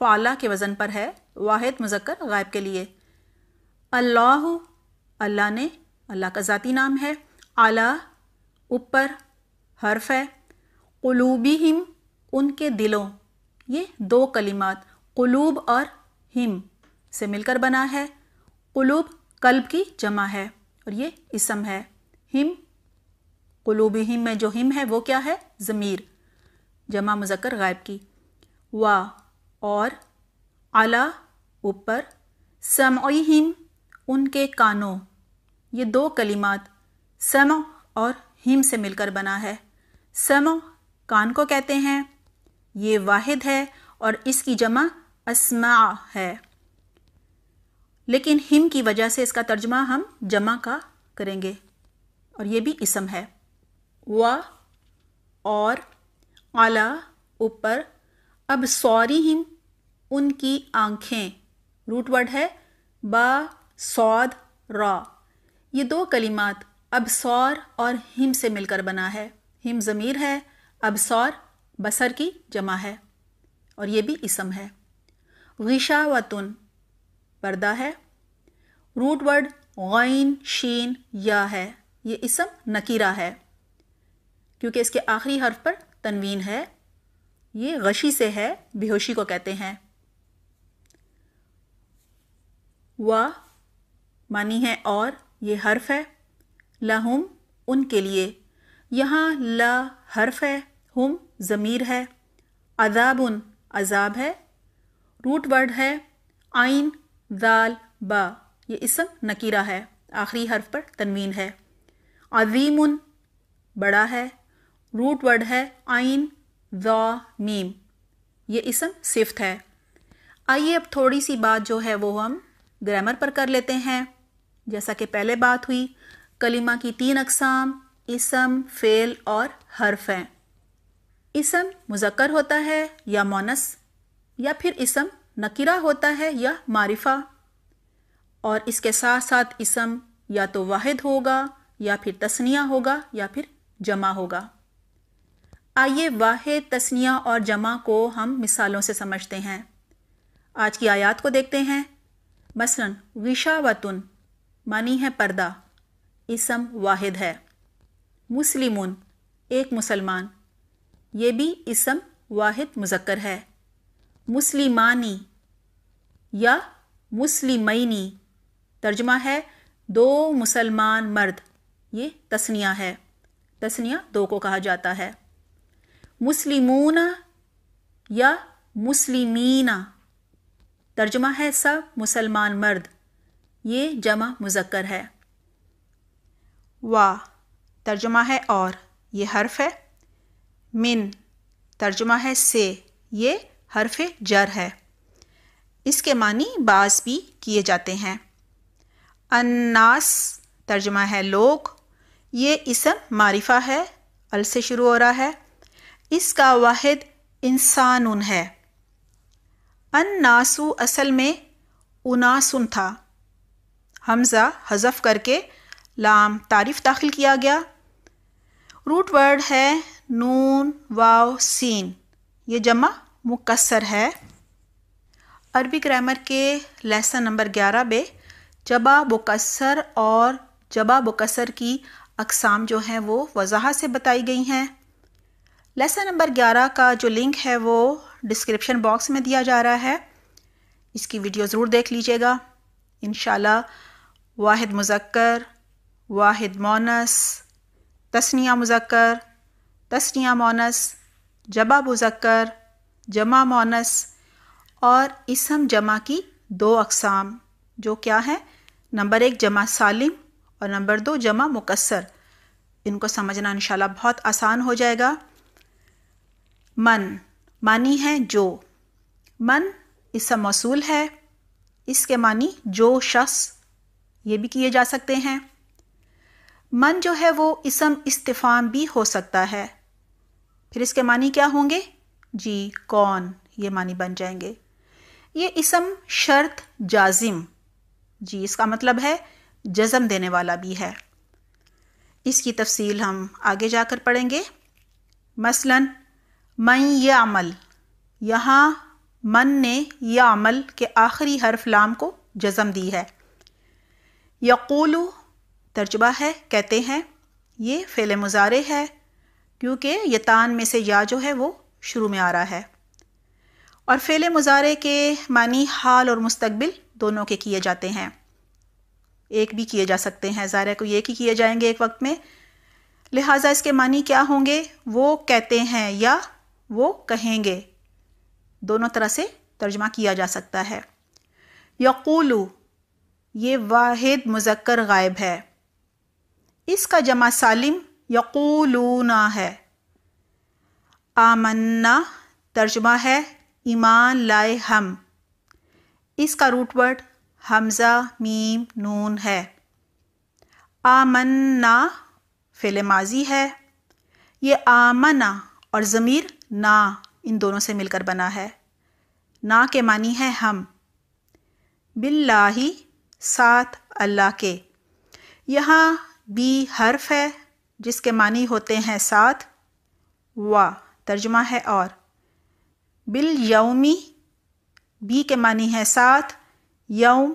फ़ाला के वज़न पर है वाहिद मुजक्कर गायब के लिए अल्लाह अल्लाह ने अल्लाह का ज़ाती नाम है आला ऊपर हर्फ है कलूबी हिम उनके दिलों ये दो कलिमात कलूब और हिम से मिलकर बना है कलूब कल्ब की जमा है और ये इसम है हिम कलूबी हिम में जो हिम है वो क्या है ज़मीर जमा मुजक्र गायब की वा और आला ऊपर समई हिम उनके कानों ये दो कलिमात सम और हिम से मिलकर बना है समो कान को कहते हैं ये वाहिद है और इसकी जमा असमा है लेकिन हिम की वजह से इसका तर्जमा हम जमा का करेंगे और ये भी इसम है व और आला ऊपर अब सॉरी हिम उनकी आंखें रूट वर्ड है बा सौद रॉ ये दो कलिमात अब सौर और हिम से मिलकर बना है हिम ज़मीर है अबसौर बसर की जमा है और ये भी इसम है गिशा तुन पर्दा है रूट वर्ड गैन शीन या है ये इसम नकीरा है क्योंकि इसके आखिरी हर्फ पर तनवीन है ये गशी से है बेहोशी को कहते हैं व मानी है और ये हर्फ है लहुम उनके लिए यहाँ ला हर्फ है हम ज़मीर है अजाबन अजाब है रूट वर्ड है आइन दाल बा ये इसम नकीरा है आखिरी हर्फ पर तनवीन है अजीम बड़ा है रूट वर्ड है आइन दा मीम ये इसम सिफ्त है आइए अब थोड़ी सी बात जो है वो हम ग्रामर पर कर लेते हैं जैसा कि पहले बात हुई कलिमा की तीन अकसाम इसम फ़ेल और हर्फ हैं इसम मुजक्कर होता है या मोनस या फिर इसम नकिरा होता है या मारिफा और इसके साथ साथ इसम या तो वाहिद होगा या फिर तस्निया होगा या फिर जमा होगा आइए वाहिद तस्निया और जमा को हम मिसालों से समझते हैं आज की आयात को देखते हैं मसलन विशावतुन मानी है पर्दा इसम वाहिद है मुस्लिमुन एक मुसलमान ये भी इसम वाहिद मुजक्कर है मुस्लिमानी या मुस्लिमैनी तर्जमा है दो मुसलमान मर्द ये तस्निया है तस्निया दो को कहा जाता है मुस्लिमूना या मुस्लिमीना तर्जमा है सब मुसलमान मर्द ये जमा मुजक्कर है वाह तर्जुमा है और ये हर्फ है मिन तर्जुमा है से ये हर्फ जर है इसके मानी बाज भी किए जाते हैं अन्नास तर्जुमा है लोग ये इसम मारिफा है अल से शुरू हो रहा है इसका वाहिद इंसानुन है अन्नासु असल में उनासुन था हमज़ा हज़फ करके लाम तारीफ दाखिल किया गया रूट वर्ड है नून वाव सीन ये जमा मुकसर है अरबी ग्रामर के लेसन नंबर ग्यारह में जबा मुकसर और जबा मुकसर की अकसाम जो हैं वो वजाह से बताई गई हैं लेसन नंबर ग्यारह का जो लिंक है वो डिस्क्रिप्शन बॉक्स में दिया जा रहा है इसकी वीडियो ज़रूर देख लीजिएगा इन वाहिद मुजक्कर वाहिद मोनस तस्निया मुज़क्र तस्निया मोनस जबा मुज़क्र जमा मोनस और इसम जमा की दो अकसाम जो क्या है नंबर एक जमा सालिम और नंबर दो जमा मुकसर इनको समझना इंशाल्लाह बहुत आसान हो जाएगा मन मानी है जो मन इसम मौसूल है इसके मानी जो शख्स ये भी किए जा सकते हैं मन जो है वो इसम इस्तेफाम भी हो सकता है फिर इसके मानी क्या होंगे जी कौन ये मानी बन जाएंगे ये इसम शर्त जाजिम जी इसका मतलब है जज़म देने वाला भी है इसकी तफसील हम आगे जाकर पढ़ेंगे मसलन मैं ये अमल यहाँ मन ने यह अमल के आखिरी हर्फ लाम को जज़म दी है यकूलू तर्जबा है कहते हैं ये फ़ेल मुजारे है क्योंकि यतान में से या जो है वो शुरू में आ रहा है और फ़ेल मुजारे के मानी हाल और मुस्तबिल दोनों के किए जाते हैं एक भी किए जा सकते हैं ज़ाहिर को ये कि किए जाएंगे एक वक्त में लिहाजा इसके मानी क्या होंगे वो कहते हैं या वो कहेंगे दोनों तरह से तर्जमा किया जा सकता है यक़ूलू ये वाहिद मुजक्कर गायब है इसका जमा सालिम यकूलूना है आमन्ना तर्जमा है ईमान लाए हम इसका रूटवर्ड हमज़ा मीम नून है आमन्ना फ़िल माजी है ये आमना और ज़मीर ना इन दोनों से मिलकर बना है ना के मानी है हम बिल्लाही साथ अल्लाह के यहाँ बी हर्फ है जिसके मानी होते हैं साथ वा तर्जमा है और बिल यौमी बी के मानी है साथ यौम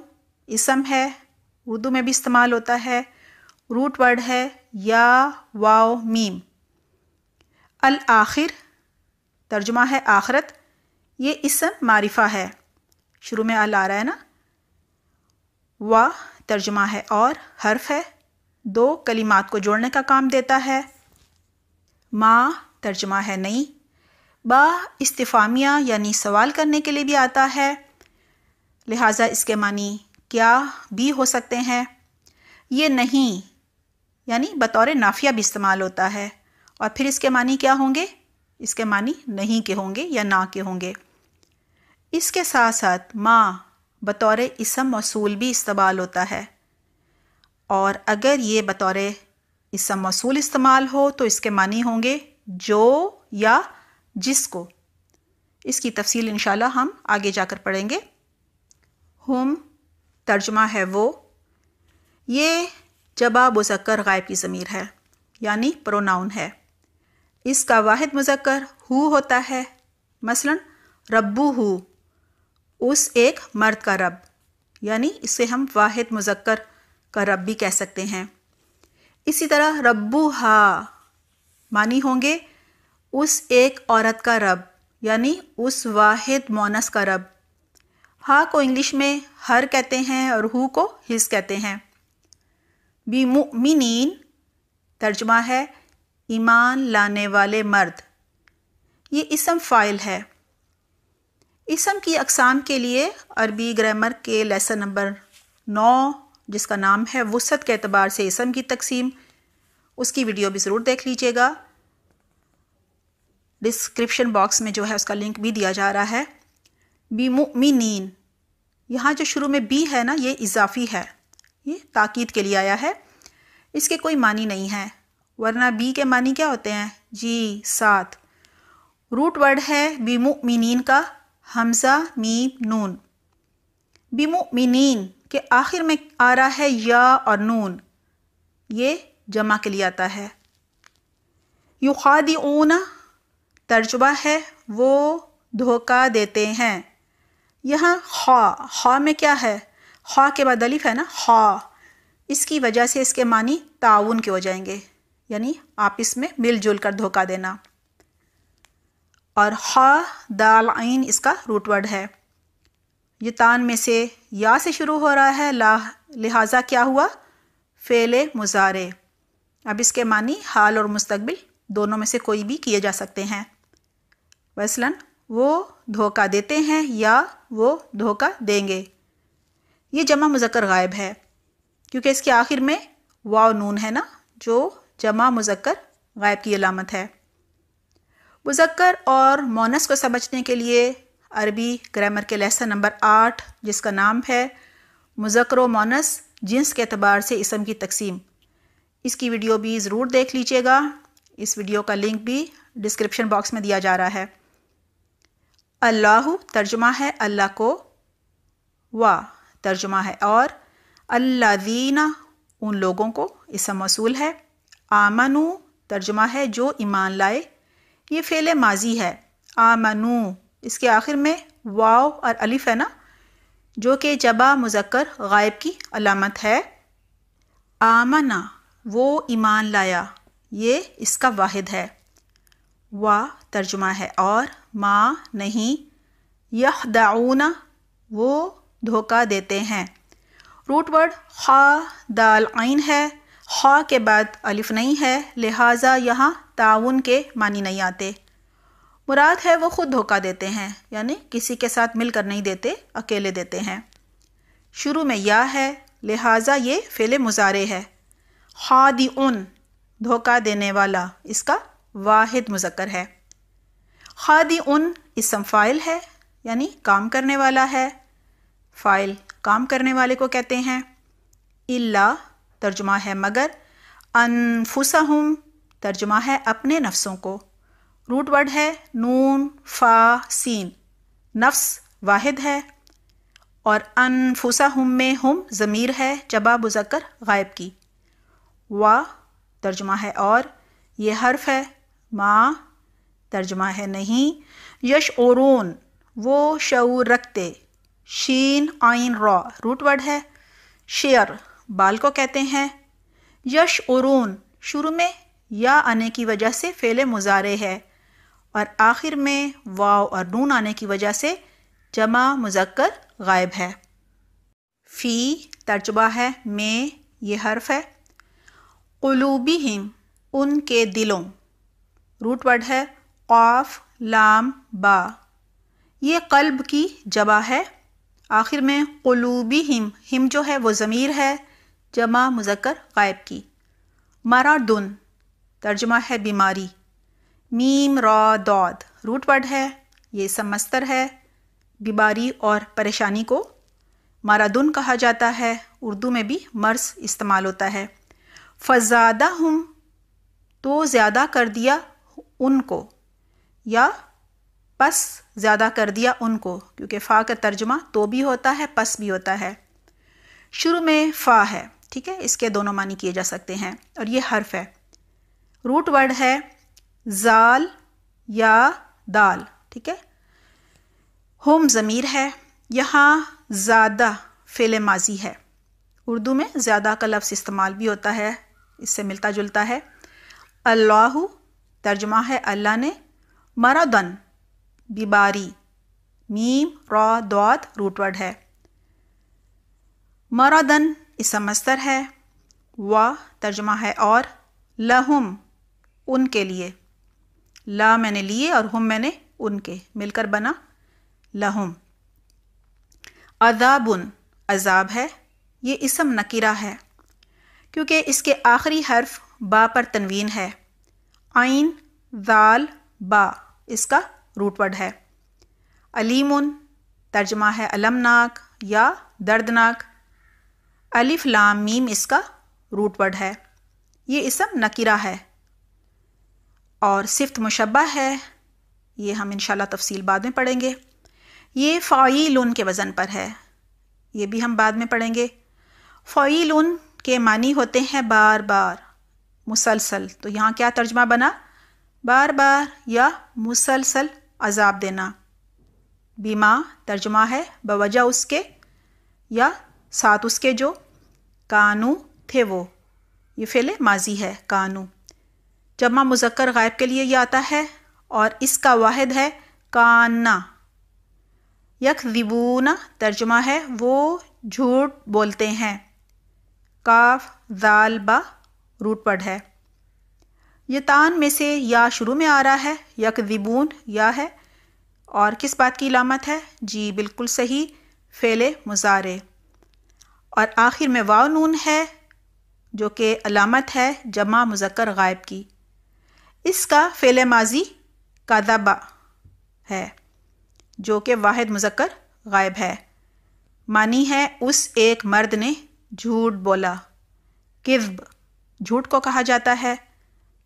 इसम है उर्दू में भी इस्तेमाल होता है रूट वर्ड है या वाओ मीम अल आखिर तर्जुमा है आखरत ये इसम मारिफा है शुरू में अल आ रहा है ना वाह तर्जुमा है और हर्फ है दो कलिमात को जोड़ने का काम देता है माँ तर्जमा है नहीं बा इस्तफामिया यानी सवाल करने के लिए भी आता है लिहाजा इसके मानी क्या भी हो सकते हैं ये नहीं यानी बतौर नाफिया भी इस्तेमाल होता है और फिर इसके मानी क्या होंगे इसके मानी नहीं के होंगे या ना के होंगे इसके साथ साथ माँ बतौर इसम मौसूल भी इस्तेमाल होता है और अगर ये बतौर इसका मौसू इस्तेमाल हो तो इसके मानी होंगे जो या जिसको इसकी तफसील इन हम आगे जाकर पढ़ेंगे हम तर्जमा है वो ये जबा मुजक्कर गायब की ज़मीर है यानी प्रोनाउन है इसका वाहिद मुजक्कर हु होता है मसलन रब्बू हु उस एक मर्द का रब यानी इसे हम वाहिद मुजक्कर का रब भी कह सकते हैं इसी तरह रब्बू हा मानी होंगे उस एक औरत का रब यानी उस वाहिद मोनस का रब हा को इंग्लिश में हर कहते हैं और हु को हिस कहते हैं बी मिनीन तर्जमा है ईमान लाने वाले मर्द ये इसम फ़ाइल है इसम की अकसाम के लिए अरबी ग्रामर के लेसन नंबर नौ जिसका नाम है वसत के अतबार से इसम की तकसीम उसकी वीडियो भी ज़रूर देख लीजिएगा डिस्क्रिप्शन बॉक्स में जो है उसका लिंक भी दिया जा रहा है मी नीन यहाँ जो शुरू में बी है ना ये इजाफी है ये ताकीद के लिए आया है इसके कोई मानी नहीं है वरना बी के मानी क्या होते हैं जी सात रूट वर्ड है बीमुमिन का हमज़ा मीम नून बीमुमिन कि आखिर में आ रहा है या और नून ये जमा के लिए आता है युखादी ऊना तर्जुबा है वो धोखा देते हैं यहाँ खा खा में क्या है खा के बाद अलिफ है ना खा इसकी वजह से इसके मानी ताउन के हो जाएंगे यानी आपस में मिलजुल कर धोखा देना और खा दाल आइन इसका रूट वर्ड है ये तान में से या से शुरू हो रहा है ला लिहाजा क्या हुआ फेले मुजारे अब इसके मानी हाल और मुस्तबिल दोनों में से कोई भी किए जा सकते हैं वसला वो धोखा देते हैं या वो धोखा देंगे ये जमा मुजक्र गायब है क्योंकि इसके आखिर में वाव नून है ना जो जमा मुजक्र गायब की अलामत है मुजक्र और मोनस को समझने के लिए अरबी ग्रामर के लेसन नंबर आठ जिसका नाम है मुजक्र मोनस जिन्स के अतबार से इसम की तकसीम इसकी वीडियो भी ज़रूर देख लीजिएगा इस वीडियो का लिंक भी डिस्क्रिप्शन बॉक्स में दिया जा रहा है अल्लाह तर्जुमा है अल्लाह को वाह तर्जुमा है और अल्लादीना उन लोगों को इसम मौसूल है आमनु तर्जुमा है जो ईमान लाए ये फेले माजी है आमनु इसके आखिर में वाव और अलिफ है ना जो कि जबा मुजक्कर गायब की अलामत है आमना वो ईमान लाया ये इसका वाहिद है वा तर्जुमा है और माँ नहीं यह दाऊना वो धोखा देते हैं रूट वर्ड खा दाल आइन है खा के बाद अलिफ नहीं है लिहाजा यहाँ ताउन के मानी नहीं आते मुराद है वो खुद धोखा देते हैं यानी किसी के साथ मिलकर नहीं देते अकेले देते हैं शुरू में या है लिहाजा ये फेले मुजारे है हाद उन धोखा देने वाला इसका वाहिद मुजक्र है हाद उन इसम फ़ाइल है यानी काम करने वाला है फ़ाइल काम करने वाले को कहते हैं इल्ला तर्जुमा है मगर अनफुसहम तर्जुमा है अपने नफ्सों को रूट वर्ड है नून फा सीन नफ्स वाहिद है और अनफुसा हम में हम ज़मीर है जबा बुजकर गायब की वा तर्जमा है और ये हर्फ है माँ तर्जमा है नहीं यश ओरून वो शऊर रखते शीन आइन रॉ रूट वर्ड है शेयर बाल को कहते हैं यश ओरून शुरू में या आने की वजह से फेले मुजारे है और आखिर में वाव और नून आने की वजह से जमा मुजक्कर गायब है फ़ी तर्जुबा है में ये हर्फ है कलूबी हिम उनके दिलों रूट वर्ड है क़ाफ लाम बा ये कल्ब की जबा है आखिर में कलूबी हिम हिम जो है वो ज़मीर है जमा मुजक्कर गायब की मरा दुन तर्जुमा है बीमारी मीम रॉ दौद रूट वर्ड है ये समस्तर है बीमारी और परेशानी को मारादुन कहा जाता है उर्दू में भी मर्स इस्तेमाल होता है फजादा हम तो ज़्यादा कर दिया उनको या पस ज़्यादा कर दिया उनको क्योंकि फ़ा का तर्जुमा तो भी होता है पस भी होता है शुरू में फ़ा है ठीक है इसके दोनों मानी किए जा सकते हैं और ये हर्फ है रूट वर्ड है जाल या दाल ठीक है होम ज़मीर है यहाँ ज़्यादा फेल माजी है उर्दू में ज़्यादा का लफ्ज़ इस्तेमाल भी होता है इससे मिलता जुलता है अल्लाह तर्जमा है अल्लाह ने मरादन बीबारी मीम रौ दौत रूटवर्ड है मरादन इसमस्तर है व तर्जमा है और लहुम उनके लिए ला मैंने लिए और हम मैंने उनके मिलकर बना लहुम अजाबन अजाब है ये इसम नकीरा है क्योंकि इसके आखिरी हर्फ बा पर तनवीन है आइन दाल बा इसका रूटवर्ड है अलीमुन तर्जमा है अलमनाक या दर्दनाक अलिफ लाम मीम इसका रूटवर्ड है ये इसम नकीरा है और सिफ्त मुशबा है ये हम इन तफसील बाद में पढ़ेंगे ये फ़ाइलून के वज़न पर है ये भी हम बाद में पढ़ेंगे उन के मानी होते हैं बार बार मुसलसल तो यहाँ क्या तर्जमा बना बार बार या मुसलसल अजाब देना बीमा तर्जमा है बवजह उसके या साथ उसके जो कानू थे वो ये फेले माजी है कानू जमा मुजक्कर गायब के लिए यह आता है और इसका वाहिद है काना यक दिबूना तर्जुमा है वो झूठ बोलते हैं काफ दाल बा रूट पढ़ है ये तान में से या शुरू में आ रहा है दिबून या है और किस बात की इलामत है जी बिल्कुल सही फेले मुजारे और आखिर में वाव नून है जो कि अलामत है जमा मुजक्कर गायब की इसका फ़ेले माजी कादाबा है जो कि वाहिद मुजक्कर गायब है मानी है उस एक मर्द ने झूठ बोला किब झूठ को कहा जाता है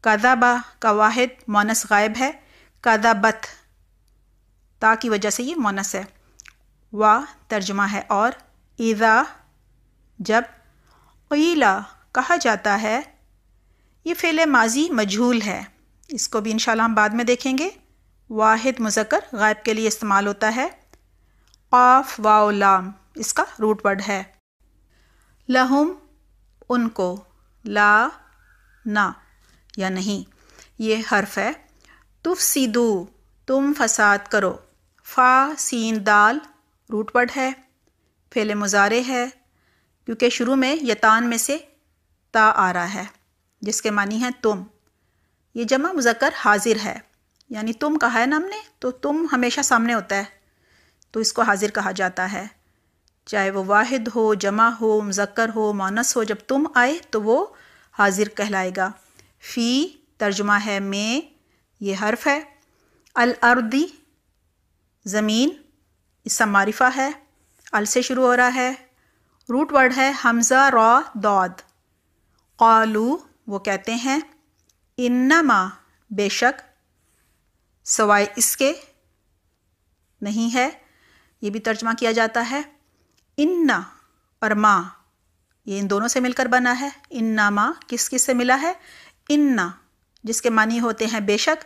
कादाबा का वाहिद मोनस गायब है कादाबत ता की वजह से ये मोनस है वा तर्जमा है और ईज़ा जब ओला कहा जाता है ये फ़ेल माजी मजहूल है इसको भी इन हम बाद में देखेंगे वाहिद मुजक्र गायब के लिए इस्तेमाल होता है काफ वाओलाम इसका रूट वर्ड है लहुम उनको ला ना या नहीं ये हर्फ है तुफ सीदू तुम फसाद करो फ़ा सीन दाल रूट वर्ड है फेले मुजारे है क्योंकि शुरू में यतान में से ता आ रहा है जिसके मानी है तुम ये जमा मुजक्र हाजिर है यानी तुम कहा है ना हमने तो तुम हमेशा सामने होता है तो इसको हाजिर कहा जाता है चाहे वो वाहिद हो जमा हो मुजक्र हो मानस हो जब तुम आए तो वो हाजिर कहलाएगा फ़ी तर्जुमा है मे ये हर्फ है अल अर्दी ज़मीन इसका मारिफा है अल से शुरू हो रहा है रूट वर्ड है हमज़ा रॉ दौद कालू वो कहते हैं इन्नमा बेशक सवाए इसके नहीं है ये भी तर्जमा किया जाता है इन्ना और माँ ये इन दोनों से मिलकर बना है इन्ना माँ किस किस से मिला है इन्ना जिसके मानी होते हैं बेशक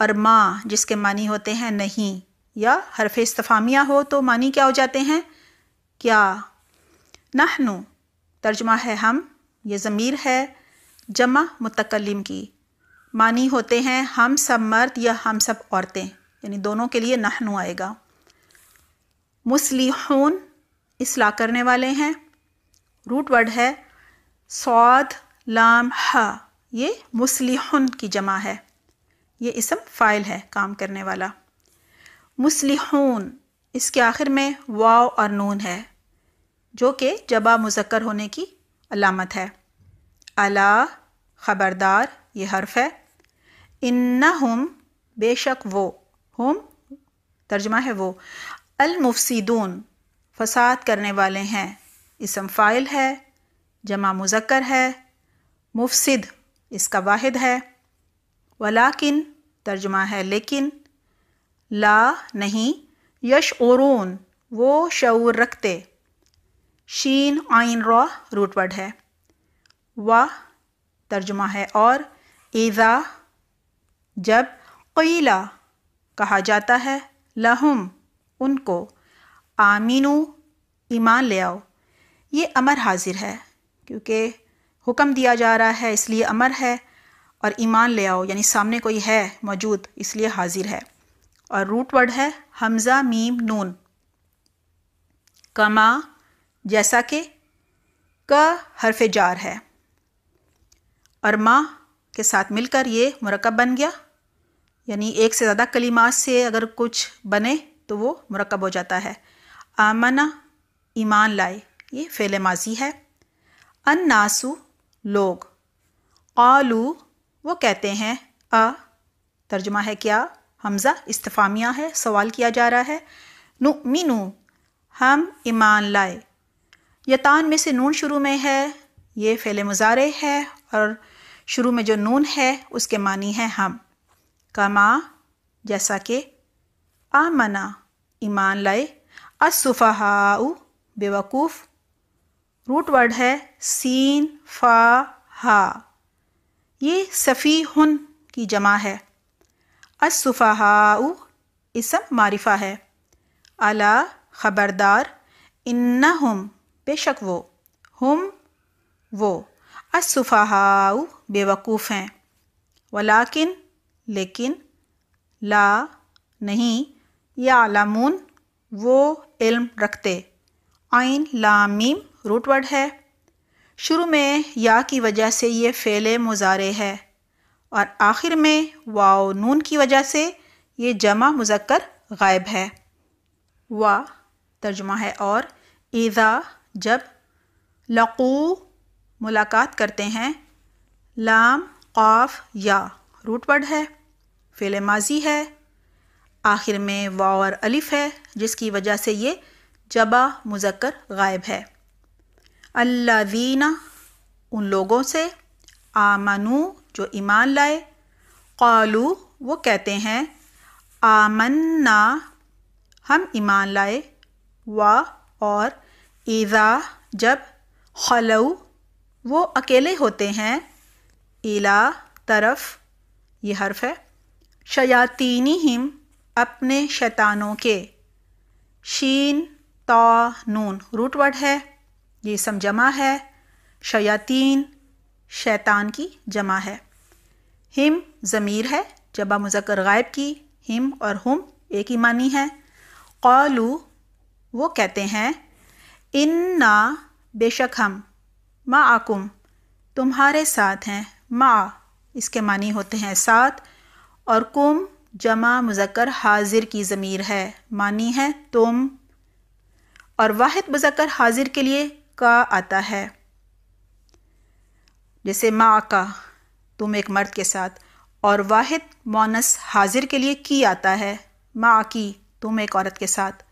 और माँ जिसके मानी होते हैं नहीं या हरफ इस्तफामिया हो तो मानी क्या हो जाते हैं क्या नहनु तर्जमा है हम ये ज़मीर है जमा मुतकलम की मानी होते हैं हम सब मर्द या हम सब औरतें यानी दोनों के लिए नहनु आएगा मुसलिहून इसलाह करने वाले हैं रूट वर्ड है सौद लाम ह ये मुसलिहन की जमा है ये इसम फ़ाइल है काम करने वाला मुसलिहून इसके आखिर में वाव और नून है जो कि जबा मुजक्र होने की अलामत है अला ख़बरदार ये हर्फ है इन्ना हम बेशक वो हम तर्जमा है वो अलमुफसीदून फसाद करने वाले हैं इसम फ़ाइल है जमा मुजक्कर है मुफसिद इसका वाहिद है वलाकिन तर्जमा है लेकिन ला नहीं यश और वो शूर रखते शीन आइन रॉ रूटवर्ड है वाह तर्जुमा है और ईज़ा जब क़ीला कहा जाता है लहुम उनको आमीनू ईमान ले आओ ये अमर हाजिर है क्योंकि हुक्म दिया जा रहा है इसलिए अमर है और ईमान ले आओ यानी सामने कोई है मौजूद इसलिए हाजिर है और रूट वर्ड है हमज़ा मीम नून कमा जैसा कि क हरफ जार है और माँ के साथ मिलकर ये मरकब बन गया यानी एक से ज़्यादा कलीमात से अगर कुछ बने तो वो मरकब हो जाता है आमना ईमान लाए ये फेले माजी है अन्नासु लोग आलू वो कहते हैं अ तर्जमा है क्या हमज़ा इस्तफामिया है सवाल किया जा रहा है नु मीनू हम ईमान लाए यतान में से नून शुरू में है ये फेले मुजारे है और शुरू में जो नून है उसके मानी है हम कमा जैसा कि मना ईमान लाए असुफहाऊ बेवकूफ़ रूट वर्ड है सीन फा हा ये सफ़ी हन की जमा है असुफहाऊ इसम मारिफा है अला ख़बरदार इन्ना हम बेशक वो हम वो असफ़हाऊ बेवकूफ़ हैं वलाकिन लेकिन ला नहीं या आलामून वो इल्म रखते आइन लामीम रूटवर्ड है शुरू में या की वजह से ये फ़ेल मुजारे है और आखिर में वाओ नून की वजह से ये जमा मुजक्कर गायब है वा तर्जमा है और ईज़ा जब लकू मुलाकात करते हैं लाम क़ाफ या रूट वर्ड है फेले माजी है आखिर में वावर अलिफ है जिसकी वजह से ये जबा मुजक्कर गायब है अल्लादीना उन लोगों से आमनु जो ईमान लाए कालू वो कहते हैं आमन्ना हम ईमान लाए वा और ईज़ा जब खलऊ वो अकेले होते हैं इला तरफ ये हर्फ है शयातीनी हिम अपने शैतानों के शीन तो नून रूटवर्ड है ये सम जमा है शयातीन शैतान की जमा है हिम ज़मीर है जबा मुजक्र गायब की हिम और हम एक ही मानी है कौलू वो कहते हैं इन्ना बेशक हम माँ आकुम तुम्हारे साथ हैं मा इसके मानी होते हैं साथ और कुम जमा मुजक्कर हाजिर की ज़मीर है मानी है तुम और वाहिद मुजक्कर हाजिर के लिए का आता है जैसे माँ का तुम एक मर्द के साथ और वाहिद मोनस हाजिर के लिए की आता है माँ की तुम एक औरत के साथ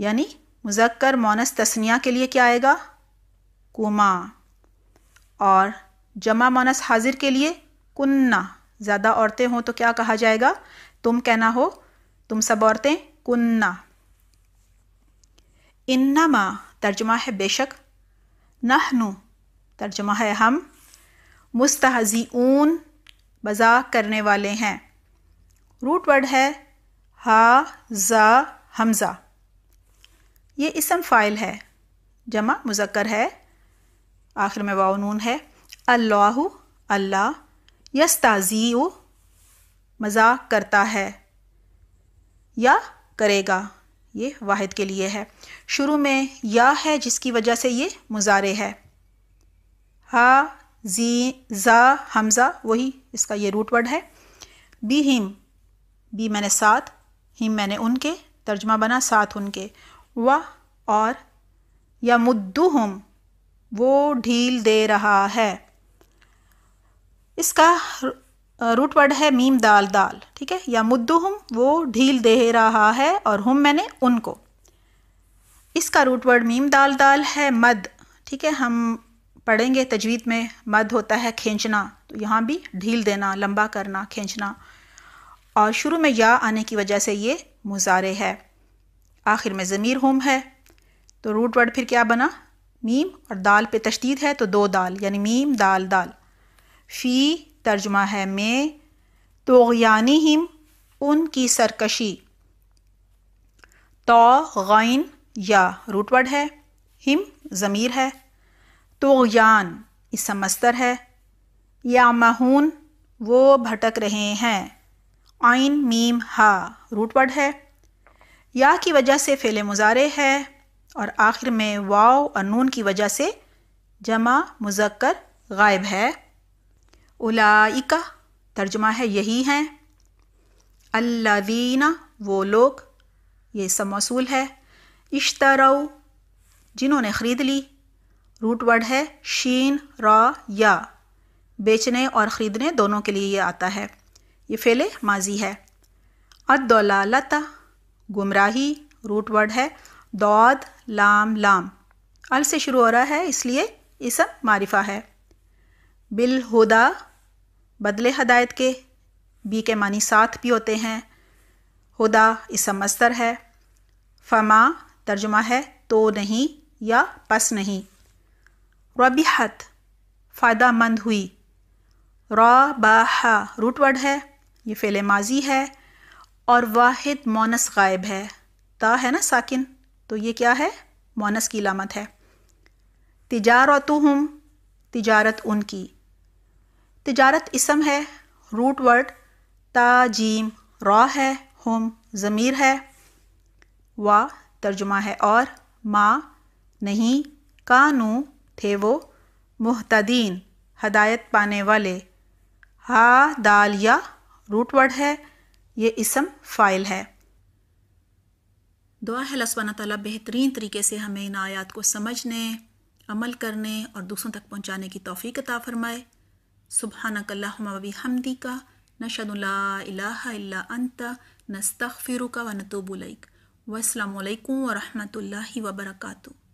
यानी मुजक्कर मोनस तस्निया के लिए क्या आएगा कुमा और जमा मानस हाजिर के लिए कुन्ना ज़्यादा औरतें हों तो क्या कहा जाएगा तुम कहना हो तुम सब औरतें कुन्ना इन्नमा तर्जमा है बेशक नहनु तर्जमा है हम ऊन मजाक करने वाले हैं रूट वर्ड है हा जा हमज़ा ये इसम फ़ाइल है जमा मुजक्कर है आखिर में वाव नून है अल्लाह अल्लाह यस यस्ताजी मजाक करता है या करेगा ये वाहिद के लिए है शुरू में या है जिसकी वजह से ये मुजारे है हा जी ज़ा हमज़ा वही इसका ये रूट वर्ड है बी हिम बी मैंने साथ हिम मैंने उनके तर्जमा बना साथ उनके व और या मुद्दू हम वो ढील दे रहा है इसका रूट वर्ड है मीम दाल दाल ठीक है या मुद्दू हम वो ढील दे रहा है और हम मैंने उनको इसका रूट वर्ड मीम दाल दाल है मद ठीक है हम पढ़ेंगे तजवीद में मद होता है खींचना तो यहाँ भी ढील देना लंबा करना खींचना और शुरू में या आने की वजह से ये मुजारे है आखिर में ज़मीर हम है तो रूट वर्ड फिर क्या बना मीम और दाल पे तशदीद है तो दो दाल यानी मीम दाल दाल फ़ी तर्जमा है मे तोयानी हिम उनकी सरकशी तो गैन या रूटवर्ड है हिम ज़मीर है यान इस मस्तर है या महून वो भटक रहे हैं आइन मीम हा रूटवर्ड है या की वजह से फेले मुजारे है और आखिर में वाव और नून की वजह से जमा मुजक्कर गायब है उलाइका तर्जमा है यही हैं अल्लादीना वो लोग ये सब मौसूल है इश्तरऊ जिन्होंने ख़रीद ली रूट वर्ड है शीन रा या बेचने और ख़रीदने दोनों के लिए ये आता है ये फेले माजी है अदौलालता गुमराही रूट वर्ड है दौद लाम लाम अल से शुरू हो रहा है इसलिए इसम मारिफा है बिल हुदा बदले हदायत के बी के मानी साथ भी होते हैं हुदा इसम मस्तर है फमा तर्जुमा है तो नहीं या पस नहीं हत फ़ायदा मंद हुई रबाहा रूट है ये फेले माजी है और वाहिद मोनस गायब है ता है ना साकिन तो ये क्या है मोनस की लामत है तिजारत हम तिजारत उनकी तिजारत इसम है रूट वर्ड ताजीम रॉ है हम ज़मीर है व तर्जुमा है और माँ नहीं कानू थे वो मुहतदीन हदायत पाने वाले हा दाल या रूट वर्ड है ये इसम फ़ाइल है दुआ है लसवाना ताली बेहतरीन तरीके से हमें इन आयात को समझने अमल करने और दूसरों तक पहुँचाने की तोफ़ी कता फ़रमाए सुबह नकल्लाबी हमदी का नशदुल्ला अंत नस्तफ़िर का व नतूबुलक वालकम ला वबरकू